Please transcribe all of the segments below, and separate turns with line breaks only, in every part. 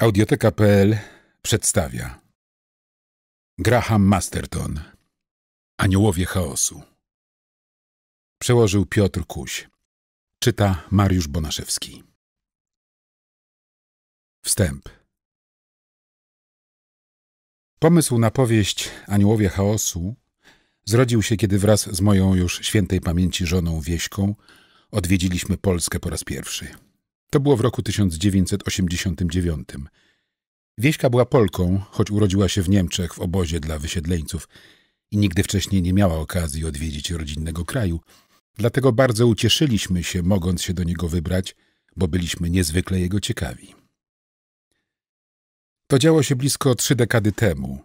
Audioteka.pl przedstawia Graham Masterton Aniołowie chaosu Przełożył Piotr Kuś Czyta Mariusz Bonaszewski Wstęp Pomysł na powieść Aniołowie chaosu zrodził się, kiedy wraz z moją już świętej pamięci żoną Wieśką odwiedziliśmy Polskę po raz pierwszy. To było w roku 1989. Wieśka była Polką, choć urodziła się w Niemczech w obozie dla wysiedleńców i nigdy wcześniej nie miała okazji odwiedzić rodzinnego kraju. Dlatego bardzo ucieszyliśmy się, mogąc się do niego wybrać, bo byliśmy niezwykle jego ciekawi. To działo się blisko trzy dekady temu,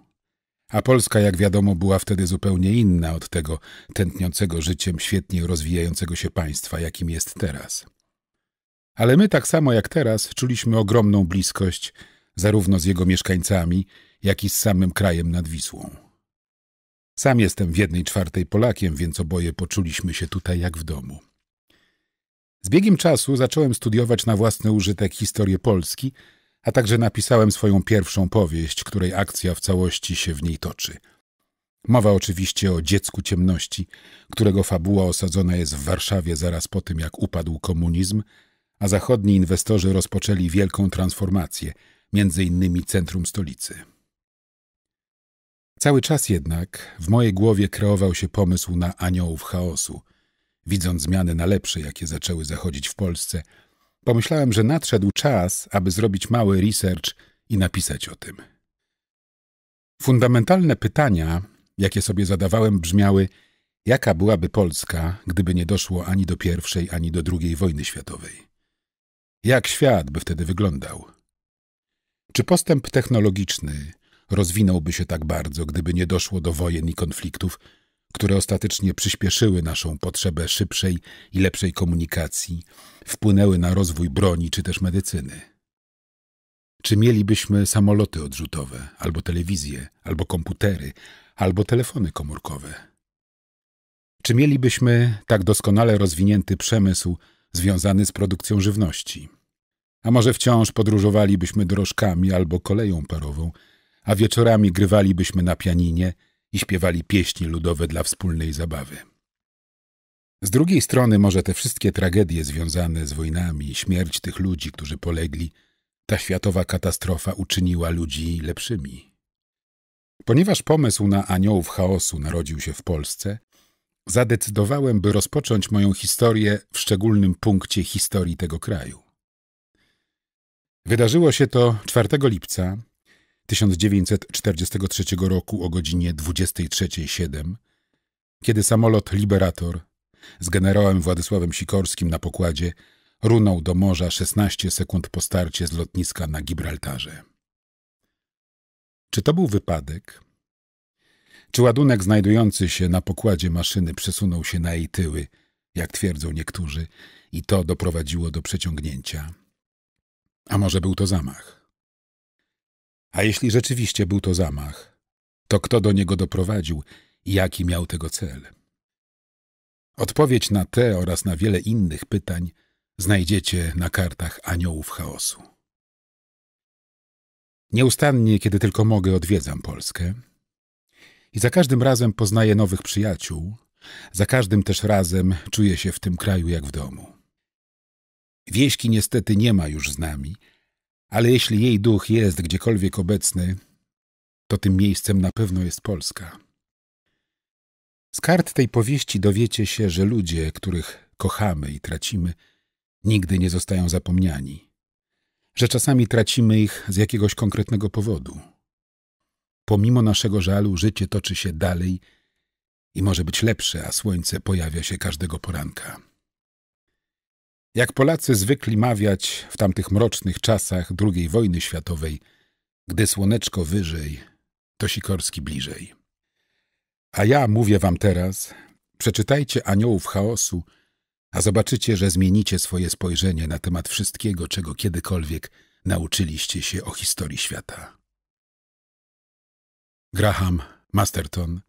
a Polska, jak wiadomo, była wtedy zupełnie inna od tego tętniącego życiem świetnie rozwijającego się państwa, jakim jest teraz. Ale my, tak samo jak teraz, czuliśmy ogromną bliskość zarówno z jego mieszkańcami, jak i z samym krajem nad Wisłą. Sam jestem w jednej czwartej Polakiem, więc oboje poczuliśmy się tutaj jak w domu. Z biegiem czasu zacząłem studiować na własny użytek historię Polski, a także napisałem swoją pierwszą powieść, której akcja w całości się w niej toczy. Mowa oczywiście o dziecku ciemności, którego fabuła osadzona jest w Warszawie zaraz po tym, jak upadł komunizm, a zachodni inwestorzy rozpoczęli wielką transformację, między innymi centrum stolicy. Cały czas jednak w mojej głowie kreował się pomysł na aniołów chaosu. Widząc zmiany na lepsze, jakie zaczęły zachodzić w Polsce, pomyślałem, że nadszedł czas, aby zrobić mały research i napisać o tym. Fundamentalne pytania, jakie sobie zadawałem, brzmiały: jaka byłaby Polska, gdyby nie doszło ani do pierwszej, ani do drugiej wojny światowej? Jak świat by wtedy wyglądał? Czy postęp technologiczny rozwinąłby się tak bardzo, gdyby nie doszło do wojen i konfliktów, które ostatecznie przyspieszyły naszą potrzebę szybszej i lepszej komunikacji, wpłynęły na rozwój broni czy też medycyny? Czy mielibyśmy samoloty odrzutowe, albo telewizje, albo komputery, albo telefony komórkowe? Czy mielibyśmy tak doskonale rozwinięty przemysł związany z produkcją żywności? A może wciąż podróżowalibyśmy dorożkami albo koleją parową, a wieczorami grywalibyśmy na pianinie i śpiewali pieśni ludowe dla wspólnej zabawy. Z drugiej strony może te wszystkie tragedie związane z wojnami, śmierć tych ludzi, którzy polegli, ta światowa katastrofa uczyniła ludzi lepszymi. Ponieważ pomysł na aniołów chaosu narodził się w Polsce, zadecydowałem, by rozpocząć moją historię w szczególnym punkcie historii tego kraju. Wydarzyło się to 4 lipca 1943 roku o godzinie 23.07, kiedy samolot Liberator z generałem Władysławem Sikorskim na pokładzie runął do morza 16 sekund po starcie z lotniska na Gibraltarze. Czy to był wypadek? Czy ładunek znajdujący się na pokładzie maszyny przesunął się na jej tyły, jak twierdzą niektórzy, i to doprowadziło do przeciągnięcia? A może był to zamach? A jeśli rzeczywiście był to zamach, to kto do niego doprowadził i jaki miał tego cel? Odpowiedź na te oraz na wiele innych pytań znajdziecie na kartach Aniołów Chaosu. Nieustannie, kiedy tylko mogę, odwiedzam Polskę i za każdym razem poznaję nowych przyjaciół, za każdym też razem czuję się w tym kraju jak w domu. Wieśki niestety nie ma już z nami, ale jeśli jej duch jest gdziekolwiek obecny, to tym miejscem na pewno jest Polska. Z kart tej powieści dowiecie się, że ludzie, których kochamy i tracimy, nigdy nie zostają zapomniani, że czasami tracimy ich z jakiegoś konkretnego powodu. Pomimo naszego żalu, życie toczy się dalej i może być lepsze, a słońce pojawia się każdego poranka jak Polacy zwykli mawiać w tamtych mrocznych czasach II wojny światowej, gdy słoneczko wyżej, to Sikorski bliżej. A ja mówię wam teraz, przeczytajcie Aniołów Chaosu, a zobaczycie, że zmienicie swoje spojrzenie na temat wszystkiego, czego kiedykolwiek nauczyliście się o historii świata. Graham Masterton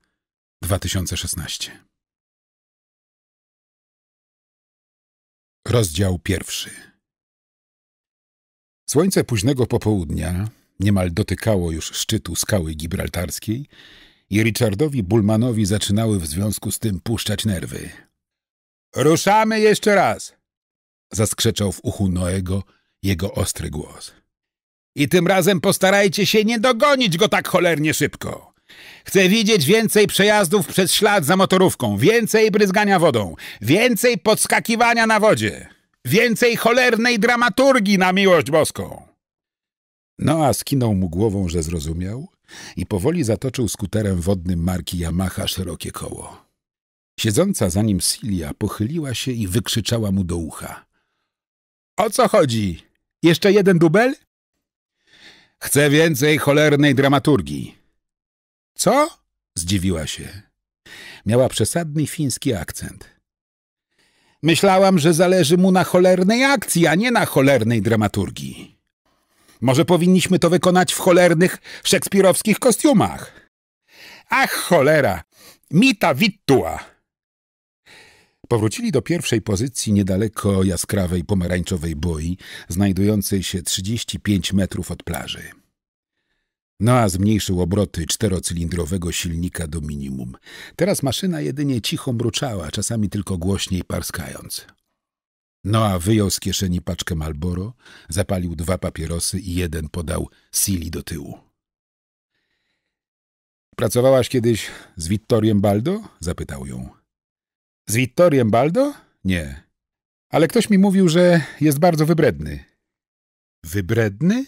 2016 Rozdział pierwszy. Słońce późnego popołudnia niemal dotykało już szczytu skały gibraltarskiej i Richardowi Bulmanowi zaczynały w związku z tym puszczać nerwy. Ruszamy jeszcze raz! zaskrzeczał w uchu Noego jego ostry głos. I tym razem postarajcie się nie dogonić go tak cholernie szybko. Chcę widzieć więcej przejazdów przez ślad za motorówką, więcej bryzgania wodą, więcej podskakiwania na wodzie, więcej cholernej dramaturgii na miłość boską. Noa skinął mu głową, że zrozumiał i powoli zatoczył skuterem wodnym marki Yamaha szerokie koło. Siedząca za nim Silia pochyliła się i wykrzyczała mu do ucha. — O co chodzi? Jeszcze jeden dubel? — Chcę więcej cholernej dramaturgii. Co? Zdziwiła się. Miała przesadny fiński akcent. Myślałam, że zależy mu na cholernej akcji, a nie na cholernej dramaturgii. Może powinniśmy to wykonać w cholernych szekspirowskich kostiumach. Ach, cholera! Mita vittua! Powrócili do pierwszej pozycji niedaleko jaskrawej pomarańczowej boi, znajdującej się 35 metrów od plaży. Noa zmniejszył obroty czterocylindrowego silnika do minimum. Teraz maszyna jedynie cicho mruczała, czasami tylko głośniej parskając. Noa wyjął z kieszeni paczkę Malboro, zapalił dwa papierosy i jeden podał Sili do tyłu. Pracowałaś kiedyś z Wittoriem Baldo? zapytał ją. Z Wittoriem Baldo? Nie. Ale ktoś mi mówił, że jest bardzo wybredny. Wybredny?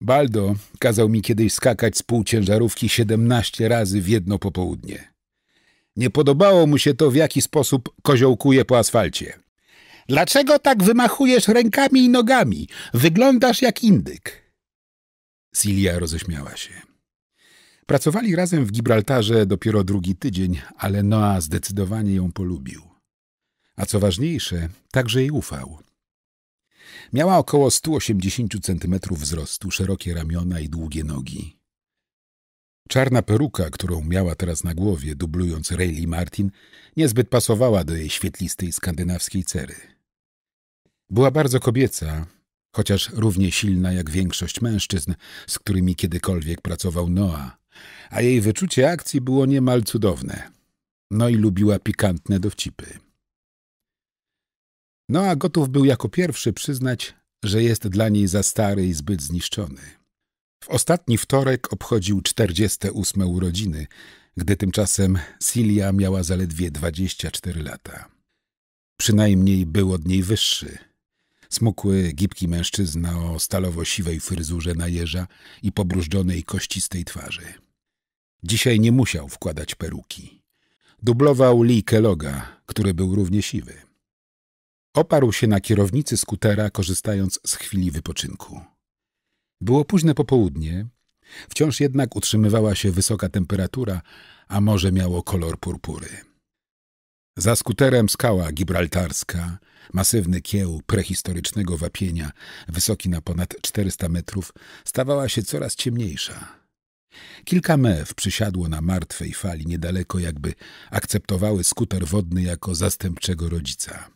Baldo kazał mi kiedyś skakać z półciężarówki 17 razy w jedno popołudnie. Nie podobało mu się to, w jaki sposób koziołkuje po asfalcie. Dlaczego tak wymachujesz rękami i nogami? Wyglądasz jak indyk. Silia roześmiała się. Pracowali razem w Gibraltarze dopiero drugi tydzień, ale Noa zdecydowanie ją polubił. A co ważniejsze, także jej ufał. Miała około 180 centymetrów wzrostu, szerokie ramiona i długie nogi. Czarna peruka, którą miała teraz na głowie, dublując Rayleigh Martin, niezbyt pasowała do jej świetlistej skandynawskiej cery. Była bardzo kobieca, chociaż równie silna jak większość mężczyzn, z którymi kiedykolwiek pracował Noa, a jej wyczucie akcji było niemal cudowne. No i lubiła pikantne dowcipy. No a gotów był jako pierwszy przyznać, że jest dla niej za stary i zbyt zniszczony. W ostatni wtorek obchodził 48 urodziny, gdy tymczasem Cilia miała zaledwie 24 lata. Przynajmniej był od niej wyższy. Smukły, gipki mężczyzna o stalowo-siwej fryzurze na jeża i pobrużdżonej kościstej twarzy. Dzisiaj nie musiał wkładać peruki. Dublował Lee Kelloga, który był równie siwy. Oparł się na kierownicy skutera, korzystając z chwili wypoczynku. Było późne popołudnie, wciąż jednak utrzymywała się wysoka temperatura, a morze miało kolor purpury. Za skuterem skała gibraltarska, masywny kieł prehistorycznego wapienia, wysoki na ponad 400 metrów, stawała się coraz ciemniejsza. Kilka mew przysiadło na martwej fali niedaleko, jakby akceptowały skuter wodny jako zastępczego rodzica.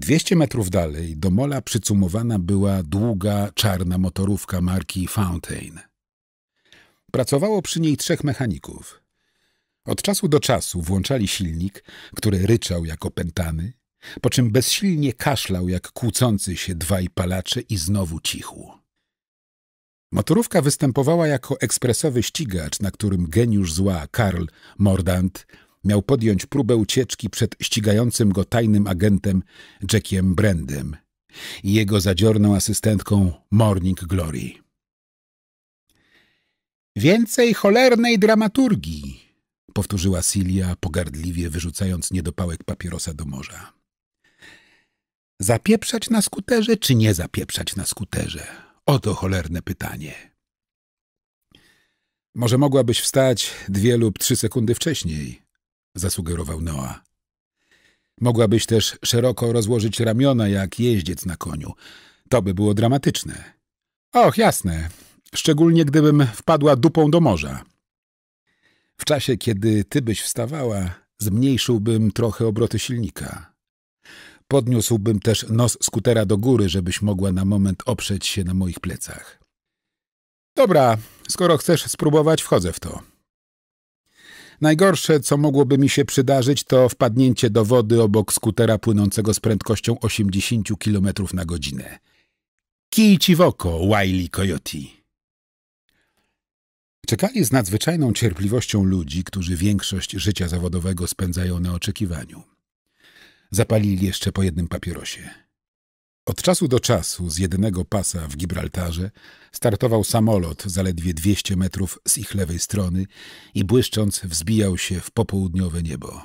200 metrów dalej do mola przycumowana była długa, czarna motorówka marki Fountain. Pracowało przy niej trzech mechaników. Od czasu do czasu włączali silnik, który ryczał jak opętany, po czym bezsilnie kaszlał jak kłócący się dwaj palacze i znowu cichł. Motorówka występowała jako ekspresowy ścigacz, na którym geniusz zła Karl Mordant miał podjąć próbę ucieczki przed ścigającym go tajnym agentem Jackiem Brandem i jego zadziorną asystentką Morning Glory. Więcej cholernej dramaturgii, powtórzyła Silia pogardliwie, wyrzucając niedopałek papierosa do morza. Zapieprzać na skuterze, czy nie zapieprzać na skuterze? Oto cholerne pytanie. Może mogłabyś wstać dwie lub trzy sekundy wcześniej, zasugerował Noa. Mogłabyś też szeroko rozłożyć ramiona jak jeździec na koniu. To by było dramatyczne. Och, jasne. Szczególnie gdybym wpadła dupą do morza. W czasie, kiedy ty byś wstawała, zmniejszyłbym trochę obroty silnika. Podniósłbym też nos skutera do góry, żebyś mogła na moment oprzeć się na moich plecach. Dobra, skoro chcesz spróbować, wchodzę w to. Najgorsze, co mogłoby mi się przydarzyć, to wpadnięcie do wody obok skutera płynącego z prędkością 80 km na godzinę. Kij ci w oko, Wiley Coyote. Czekali z nadzwyczajną cierpliwością ludzi, którzy większość życia zawodowego spędzają na oczekiwaniu. Zapalili jeszcze po jednym papierosie. Od czasu do czasu z jednego pasa w Gibraltarze startował samolot zaledwie 200 metrów z ich lewej strony i błyszcząc wzbijał się w popołudniowe niebo.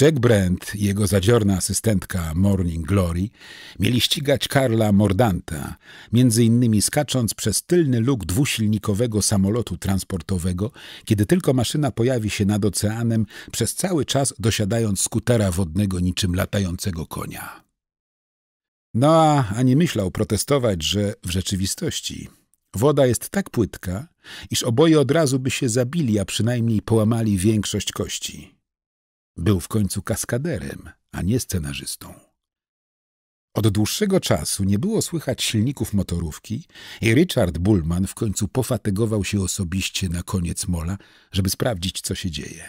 Jack Brent i jego zadziorna asystentka Morning Glory mieli ścigać Karla Mordanta, między innymi skacząc przez tylny luk dwusilnikowego samolotu transportowego, kiedy tylko maszyna pojawi się nad oceanem, przez cały czas dosiadając skutera wodnego niczym latającego konia. Noa ani myślał protestować, że w rzeczywistości woda jest tak płytka, iż oboje od razu by się zabili, a przynajmniej połamali większość kości. Był w końcu kaskaderem, a nie scenarzystą. Od dłuższego czasu nie było słychać silników motorówki i Richard Bullman w końcu pofatygował się osobiście na koniec mola, żeby sprawdzić, co się dzieje.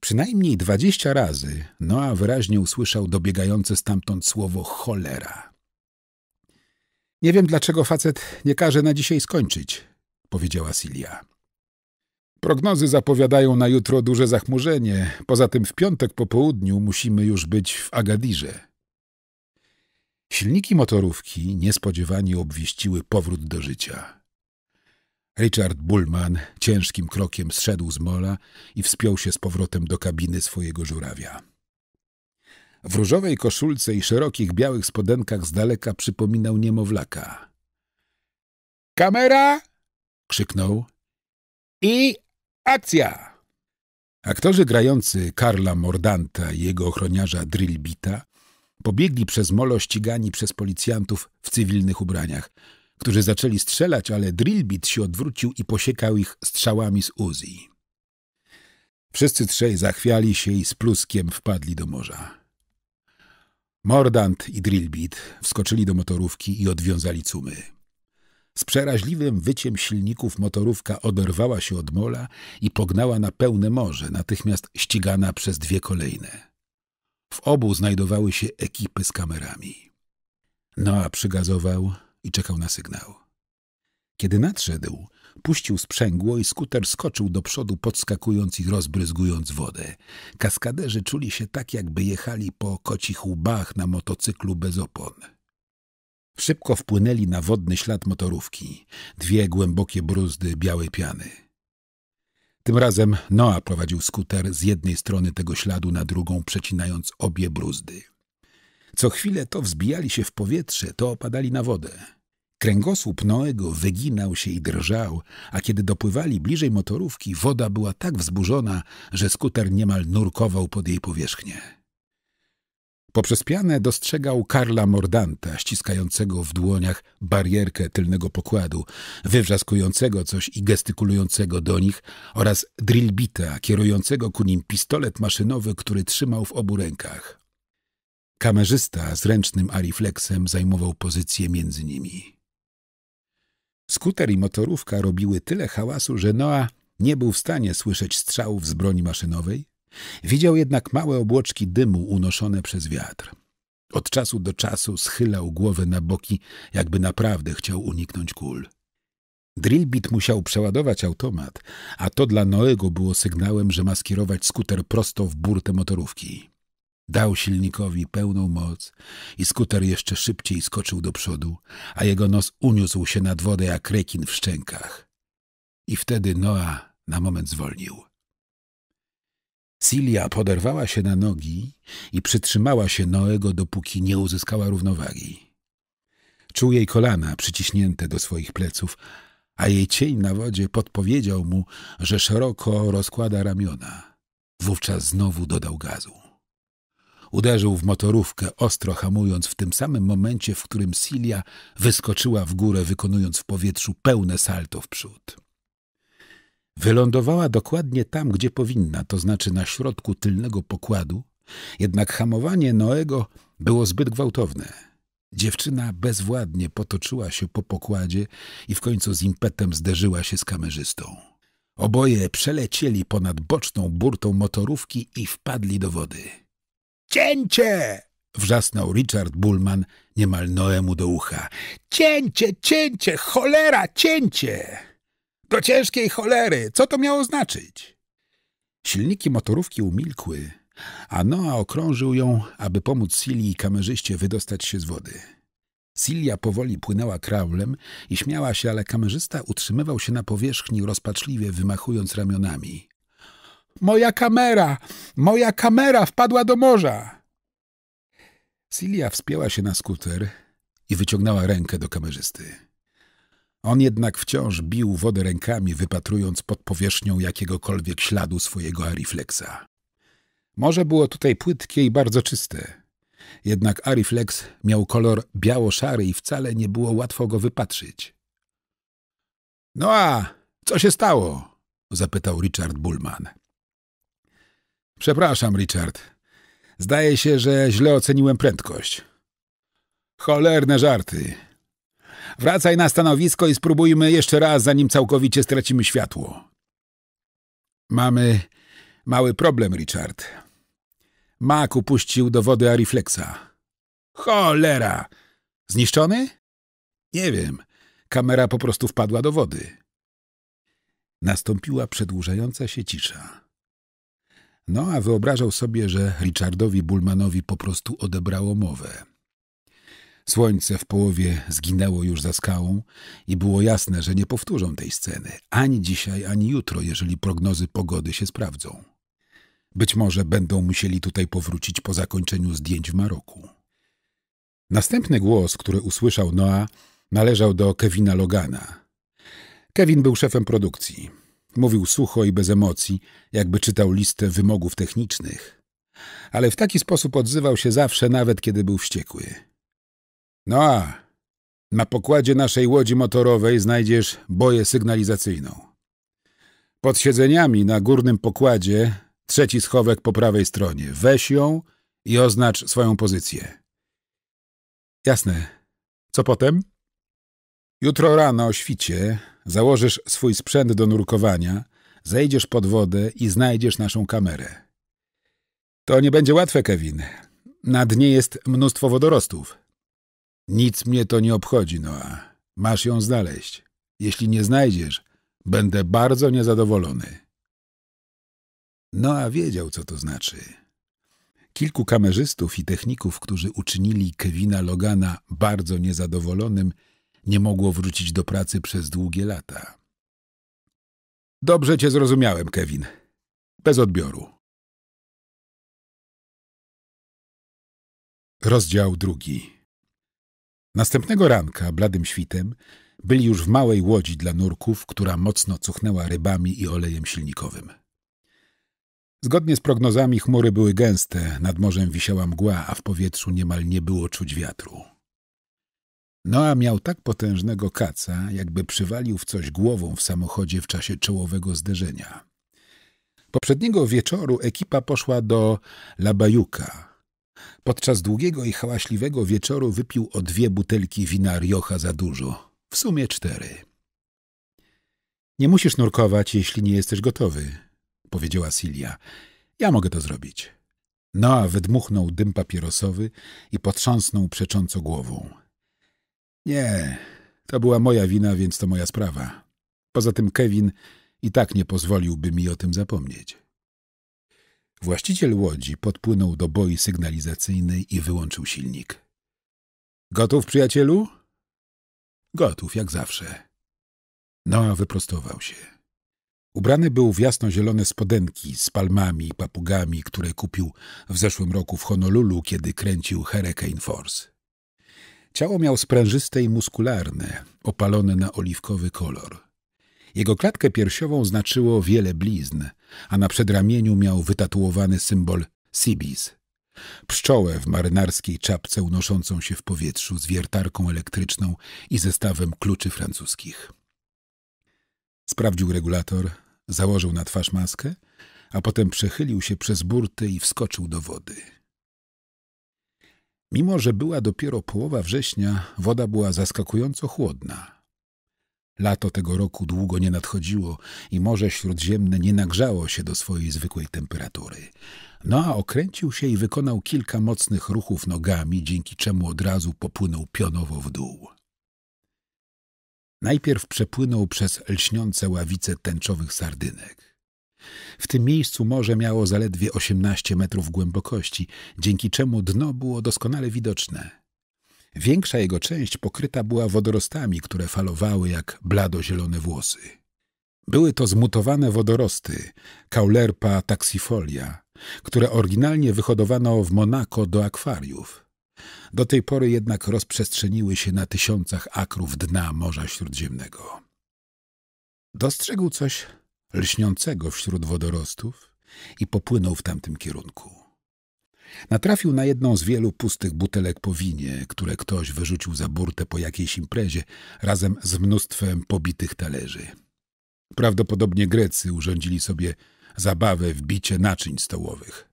Przynajmniej dwadzieścia razy Noa wyraźnie usłyszał dobiegające stamtąd słowo cholera. Nie wiem, dlaczego facet nie każe na dzisiaj skończyć, powiedziała Silia. Prognozy zapowiadają na jutro duże zachmurzenie. Poza tym w piątek po południu musimy już być w Agadirze. Silniki motorówki niespodziewanie obwieściły powrót do życia. Richard Bullman ciężkim krokiem zszedł z mola i wspiął się z powrotem do kabiny swojego żurawia. W różowej koszulce i szerokich białych spodenkach z daleka przypominał niemowlaka. Kamera! krzyknął. I akcja! Aktorzy grający Karla Mordanta i jego ochroniarza Drillbita pobiegli przez molo ścigani przez policjantów w cywilnych ubraniach – którzy zaczęli strzelać, ale Drillbit się odwrócił i posiekał ich strzałami z Uzi. Wszyscy trzej zachwiali się i z pluskiem wpadli do morza. Mordant i Drillbit wskoczyli do motorówki i odwiązali cumy. Z przeraźliwym wyciem silników motorówka oderwała się od mola i pognała na pełne morze, natychmiast ścigana przez dwie kolejne. W obu znajdowały się ekipy z kamerami. Noa przygazował, i czekał na sygnał. Kiedy nadszedł, puścił sprzęgło i skuter skoczył do przodu, podskakując i rozbryzgując wodę. Kaskaderzy czuli się tak, jakby jechali po kocich łbach na motocyklu bez opon. Szybko wpłynęli na wodny ślad motorówki, dwie głębokie bruzdy białej piany. Tym razem Noa prowadził skuter z jednej strony tego śladu na drugą, przecinając obie bruzdy. Co chwilę to wzbijali się w powietrze, to opadali na wodę. Kręgosłup Noego wyginał się i drżał, a kiedy dopływali bliżej motorówki, woda była tak wzburzona, że skuter niemal nurkował pod jej powierzchnię. Poprzez pianę dostrzegał Karla Mordanta, ściskającego w dłoniach barierkę tylnego pokładu, wywrzaskującego coś i gestykulującego do nich oraz drillbita, kierującego ku nim pistolet maszynowy, który trzymał w obu rękach. Kamerzysta z ręcznym ariflexem zajmował pozycję między nimi. Skuter i motorówka robiły tyle hałasu, że Noa nie był w stanie słyszeć strzałów z broni maszynowej, widział jednak małe obłoczki dymu unoszone przez wiatr. Od czasu do czasu schylał głowę na boki, jakby naprawdę chciał uniknąć kul. Drillbit musiał przeładować automat, a to dla Noego było sygnałem, że ma skierować skuter prosto w burtę motorówki. Dał silnikowi pełną moc i skuter jeszcze szybciej skoczył do przodu, a jego nos uniósł się nad wodę jak rekin w szczękach. I wtedy Noa na moment zwolnił. Silia poderwała się na nogi i przytrzymała się Noego, dopóki nie uzyskała równowagi. Czuł jej kolana przyciśnięte do swoich pleców, a jej cień na wodzie podpowiedział mu, że szeroko rozkłada ramiona. Wówczas znowu dodał gazu. Uderzył w motorówkę, ostro hamując w tym samym momencie, w którym Silia wyskoczyła w górę, wykonując w powietrzu pełne salto w przód. Wylądowała dokładnie tam, gdzie powinna, to znaczy na środku tylnego pokładu, jednak hamowanie Noego było zbyt gwałtowne. Dziewczyna bezwładnie potoczyła się po pokładzie i w końcu z impetem zderzyła się z kamerzystą. Oboje przelecieli ponad boczną burtą motorówki i wpadli do wody. Cięcie! Wrzasnął Richard Bullman niemal Noemu do ucha. Cięcie, cięcie, cholera, cięcie! Do ciężkiej cholery! Co to miało znaczyć? Silniki motorówki umilkły, a Noa okrążył ją, aby pomóc Silii i kamerzyście wydostać się z wody. Silia powoli płynęła kraulem i śmiała się, ale kamerzysta utrzymywał się na powierzchni, rozpaczliwie wymachując ramionami. Moja kamera! Moja kamera wpadła do morza! Silia wspięła się na skuter i wyciągnęła rękę do kamerzysty. On jednak wciąż bił wodę rękami, wypatrując pod powierzchnią jakiegokolwiek śladu swojego Ariflexa. Morze było tutaj płytkie i bardzo czyste. Jednak Ariflex miał kolor biało-szary i wcale nie było łatwo go wypatrzyć. — No a co się stało? — zapytał Richard Bullman. Przepraszam, Richard. Zdaje się, że źle oceniłem prędkość. Cholerne żarty. Wracaj na stanowisko i spróbujmy jeszcze raz, zanim całkowicie stracimy światło. Mamy mały problem, Richard. Mak upuścił do wody Ariflexa. Cholera! Zniszczony? Nie wiem. Kamera po prostu wpadła do wody. Nastąpiła przedłużająca się cisza. No a wyobrażał sobie, że Richardowi Bulmanowi po prostu odebrało mowę. Słońce w połowie zginęło już za skałą i było jasne, że nie powtórzą tej sceny ani dzisiaj, ani jutro, jeżeli prognozy pogody się sprawdzą. Być może będą musieli tutaj powrócić po zakończeniu zdjęć w Maroku. Następny głos, który usłyszał Noa, należał do Kevina Logana. Kevin był szefem produkcji. Mówił sucho i bez emocji, jakby czytał listę wymogów technicznych. Ale w taki sposób odzywał się zawsze, nawet kiedy był wściekły. No a, na pokładzie naszej łodzi motorowej znajdziesz boję sygnalizacyjną. Pod siedzeniami na górnym pokładzie trzeci schowek po prawej stronie. Weź ją i oznacz swoją pozycję. Jasne. Co potem? Jutro rano o świcie Założysz swój sprzęt do nurkowania, zejdziesz pod wodę i znajdziesz naszą kamerę. To nie będzie łatwe, Kevin. Na dnie jest mnóstwo wodorostów. Nic mnie to nie obchodzi, Noa. Masz ją znaleźć. Jeśli nie znajdziesz, będę bardzo niezadowolony. Noa wiedział, co to znaczy. Kilku kamerzystów i techników, którzy uczynili Kevina Logana bardzo niezadowolonym, nie mogło wrócić do pracy przez długie lata. Dobrze cię zrozumiałem, Kevin. Bez odbioru. Rozdział drugi. Następnego ranka, bladym świtem, byli już w małej łodzi dla nurków, która mocno cuchnęła rybami i olejem silnikowym. Zgodnie z prognozami chmury były gęste, nad morzem wisiała mgła, a w powietrzu niemal nie było czuć wiatru. Noa miał tak potężnego kaca, jakby przywalił w coś głową w samochodzie w czasie czołowego zderzenia. Poprzedniego wieczoru ekipa poszła do Labajuka. Podczas długiego i hałaśliwego wieczoru wypił o dwie butelki wina Riocha za dużo. W sumie cztery. Nie musisz nurkować, jeśli nie jesteś gotowy, powiedziała Silia. Ja mogę to zrobić. Noa wydmuchnął dym papierosowy i potrząsnął przecząco głową. Nie, to była moja wina, więc to moja sprawa. Poza tym Kevin i tak nie pozwoliłby mi o tym zapomnieć. Właściciel łodzi podpłynął do boi sygnalizacyjnej i wyłączył silnik. Gotów, przyjacielu? Gotów, jak zawsze. Noa wyprostował się. Ubrany był w jasnozielone spodenki z palmami i papugami, które kupił w zeszłym roku w Honolulu, kiedy kręcił Hurricane Force. Ciało miał sprężyste i muskularne, opalone na oliwkowy kolor. Jego klatkę piersiową znaczyło wiele blizn, a na przedramieniu miał wytatuowany symbol Sibis. Pszczołę w marynarskiej czapce unoszącą się w powietrzu z wiertarką elektryczną i zestawem kluczy francuskich. Sprawdził regulator, założył na twarz maskę, a potem przechylił się przez burtę i wskoczył do wody. Mimo, że była dopiero połowa września, woda była zaskakująco chłodna. Lato tego roku długo nie nadchodziło i Morze Śródziemne nie nagrzało się do swojej zwykłej temperatury. Noa okręcił się i wykonał kilka mocnych ruchów nogami, dzięki czemu od razu popłynął pionowo w dół. Najpierw przepłynął przez lśniące ławice tęczowych sardynek. W tym miejscu morze miało zaledwie 18 metrów głębokości, dzięki czemu dno było doskonale widoczne. Większa jego część pokryta była wodorostami, które falowały jak blado-zielone włosy. Były to zmutowane wodorosty, kaulerpa taxifolia, które oryginalnie wyhodowano w Monako do akwariów. Do tej pory jednak rozprzestrzeniły się na tysiącach akrów dna Morza Śródziemnego. Dostrzegł coś, lśniącego wśród wodorostów i popłynął w tamtym kierunku. Natrafił na jedną z wielu pustych butelek po winie, które ktoś wyrzucił za burtę po jakiejś imprezie razem z mnóstwem pobitych talerzy. Prawdopodobnie Grecy urządzili sobie zabawę w bicie naczyń stołowych.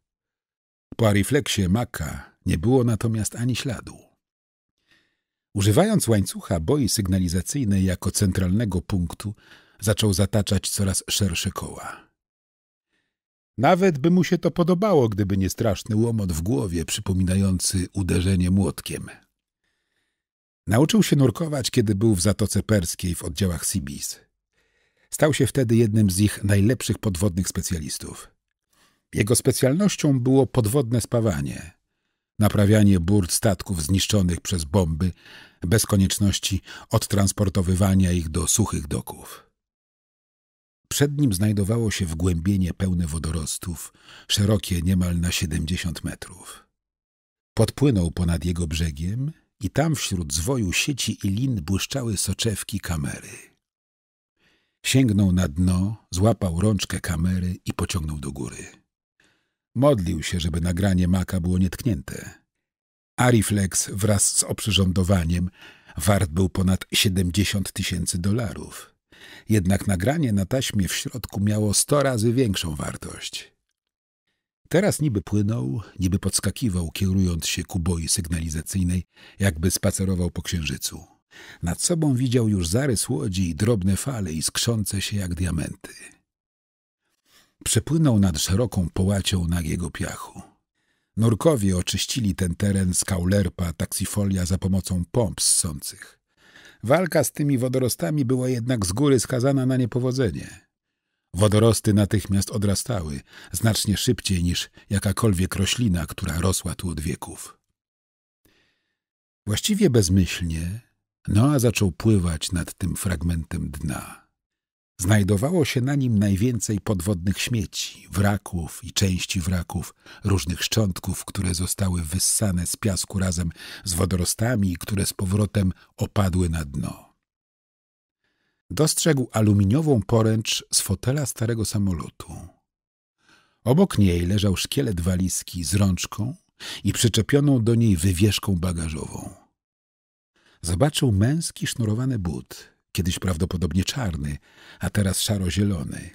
Po arifleksie maka nie było natomiast ani śladu. Używając łańcucha boi sygnalizacyjnej jako centralnego punktu, zaczął zataczać coraz szersze koła. Nawet by mu się to podobało, gdyby nie straszny łomot w głowie przypominający uderzenie młotkiem. Nauczył się nurkować, kiedy był w Zatoce Perskiej w oddziałach Sibis. Stał się wtedy jednym z ich najlepszych podwodnych specjalistów. Jego specjalnością było podwodne spawanie, naprawianie burd statków zniszczonych przez bomby, bez konieczności odtransportowywania ich do suchych doków. Przed nim znajdowało się wgłębienie pełne wodorostów, szerokie niemal na siedemdziesiąt metrów. Podpłynął ponad jego brzegiem i tam wśród zwoju sieci i lin błyszczały soczewki kamery. Sięgnął na dno, złapał rączkę kamery i pociągnął do góry. Modlił się, żeby nagranie maka było nietknięte. Ariflex wraz z oprzyrządowaniem wart był ponad 70 tysięcy dolarów. Jednak nagranie na taśmie w środku miało sto razy większą wartość. Teraz niby płynął, niby podskakiwał, kierując się ku boi sygnalizacyjnej, jakby spacerował po księżycu. Nad sobą widział już zarys łodzi i drobne fale iskrzące się jak diamenty. Przepłynął nad szeroką połacią nagiego piachu. Norkowie oczyścili ten teren z kaulerpa taksifolia za pomocą pomp ssących. Walka z tymi wodorostami była jednak z góry skazana na niepowodzenie. Wodorosty natychmiast odrastały, znacznie szybciej niż jakakolwiek roślina, która rosła tu od wieków. Właściwie bezmyślnie Noa zaczął pływać nad tym fragmentem dna. Znajdowało się na nim najwięcej podwodnych śmieci, wraków i części wraków, różnych szczątków, które zostały wyssane z piasku razem z wodorostami, które z powrotem opadły na dno. Dostrzegł aluminiową poręcz z fotela starego samolotu. Obok niej leżał szkielet walizki z rączką i przyczepioną do niej wywieszką bagażową. Zobaczył męski sznurowany but – kiedyś prawdopodobnie czarny, a teraz szaro-zielony.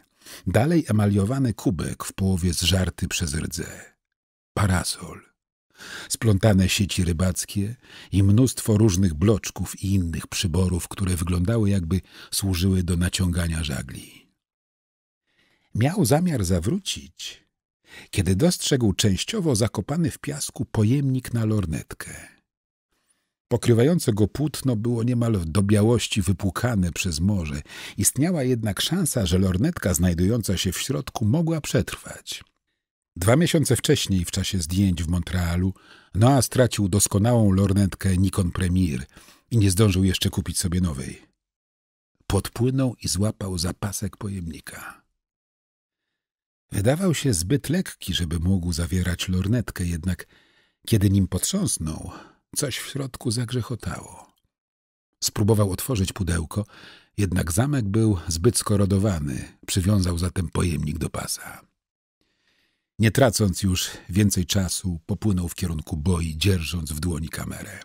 Dalej emaliowany kubek w połowie zżarty przez rdzę. Parasol. Splątane sieci rybackie i mnóstwo różnych bloczków i innych przyborów, które wyglądały jakby służyły do naciągania żagli. Miał zamiar zawrócić, kiedy dostrzegł częściowo zakopany w piasku pojemnik na lornetkę. Pokrywające go płótno było niemal do białości wypłukane przez morze. Istniała jednak szansa, że lornetka znajdująca się w środku mogła przetrwać. Dwa miesiące wcześniej, w czasie zdjęć w Montrealu, Noah stracił doskonałą lornetkę Nikon Premier i nie zdążył jeszcze kupić sobie nowej. Podpłynął i złapał zapasek pojemnika. Wydawał się zbyt lekki, żeby mógł zawierać lornetkę, jednak kiedy nim potrząsnął, Coś w środku zagrzechotało. Spróbował otworzyć pudełko, jednak zamek był zbyt skorodowany, przywiązał zatem pojemnik do pasa. Nie tracąc już więcej czasu, popłynął w kierunku boi, dzierżąc w dłoni kamerę.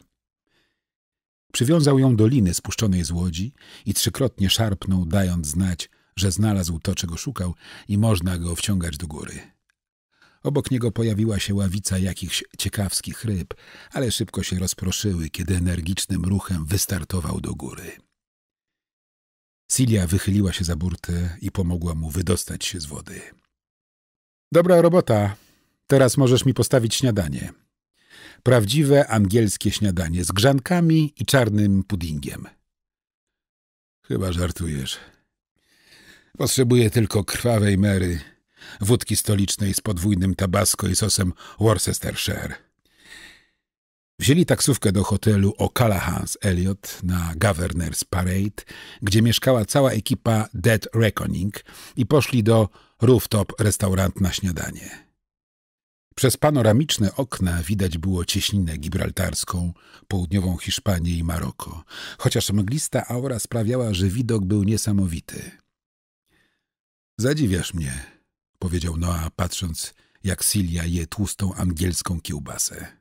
Przywiązał ją do liny spuszczonej z łodzi i trzykrotnie szarpnął, dając znać, że znalazł to, czego szukał i można go wciągać do góry. Obok niego pojawiła się ławica jakichś ciekawskich ryb, ale szybko się rozproszyły, kiedy energicznym ruchem wystartował do góry. Silia wychyliła się za burtę i pomogła mu wydostać się z wody. Dobra robota. Teraz możesz mi postawić śniadanie. Prawdziwe angielskie śniadanie z grzankami i czarnym puddingiem. Chyba żartujesz. Potrzebuję tylko krwawej mery wódki stolicznej z podwójnym tabasco i sosem Worcestershire. Wzięli taksówkę do hotelu O'Callahan's Elliot na Governor's Parade, gdzie mieszkała cała ekipa Dead Reckoning i poszli do rooftop restaurant na śniadanie. Przez panoramiczne okna widać było cieśninę gibraltarską, południową Hiszpanię i Maroko, chociaż mglista aura sprawiała, że widok był niesamowity. Zadziwiasz mnie, powiedział Noa, patrząc, jak Silja je tłustą angielską kiełbasę.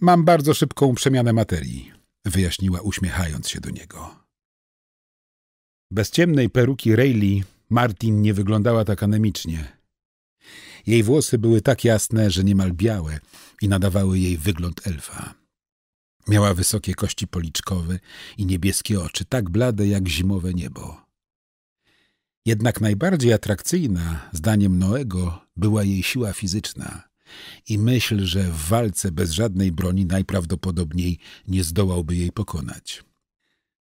Mam bardzo szybką przemianę materii, wyjaśniła uśmiechając się do niego. Bez ciemnej peruki Rayleigh Martin nie wyglądała tak anemicznie. Jej włosy były tak jasne, że niemal białe i nadawały jej wygląd elfa. Miała wysokie kości policzkowe i niebieskie oczy, tak blade jak zimowe niebo. Jednak najbardziej atrakcyjna, zdaniem Noego, była jej siła fizyczna i myśl, że w walce bez żadnej broni najprawdopodobniej nie zdołałby jej pokonać.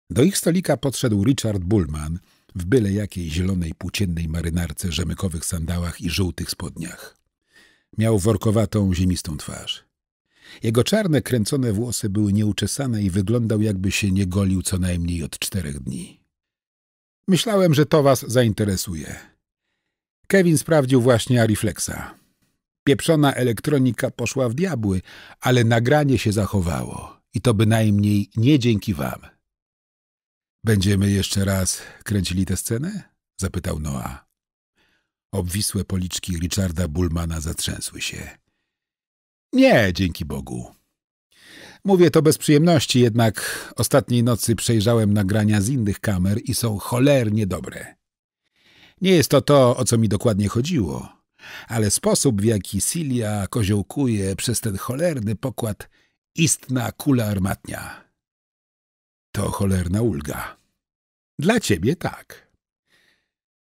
Do ich stolika podszedł Richard Bullman w byle jakiej zielonej płóciennej marynarce, rzemykowych sandałach i żółtych spodniach. Miał workowatą, ziemistą twarz. Jego czarne, kręcone włosy były nieuczesane i wyglądał jakby się nie golił co najmniej od czterech dni. Myślałem, że to was zainteresuje. Kevin sprawdził właśnie Ariflexa. Pieprzona elektronika poszła w diabły, ale nagranie się zachowało. I to bynajmniej nie dzięki wam. Będziemy jeszcze raz kręcili tę scenę? Zapytał Noa. Obwisłe policzki Richarda Bullmana zatrzęsły się. Nie, dzięki Bogu. Mówię to bez przyjemności, jednak ostatniej nocy przejrzałem nagrania z innych kamer i są cholernie dobre. Nie jest to to, o co mi dokładnie chodziło, ale sposób, w jaki Silia koziołkuje przez ten cholerny pokład, istna kula armatnia. To cholerna ulga. Dla ciebie tak.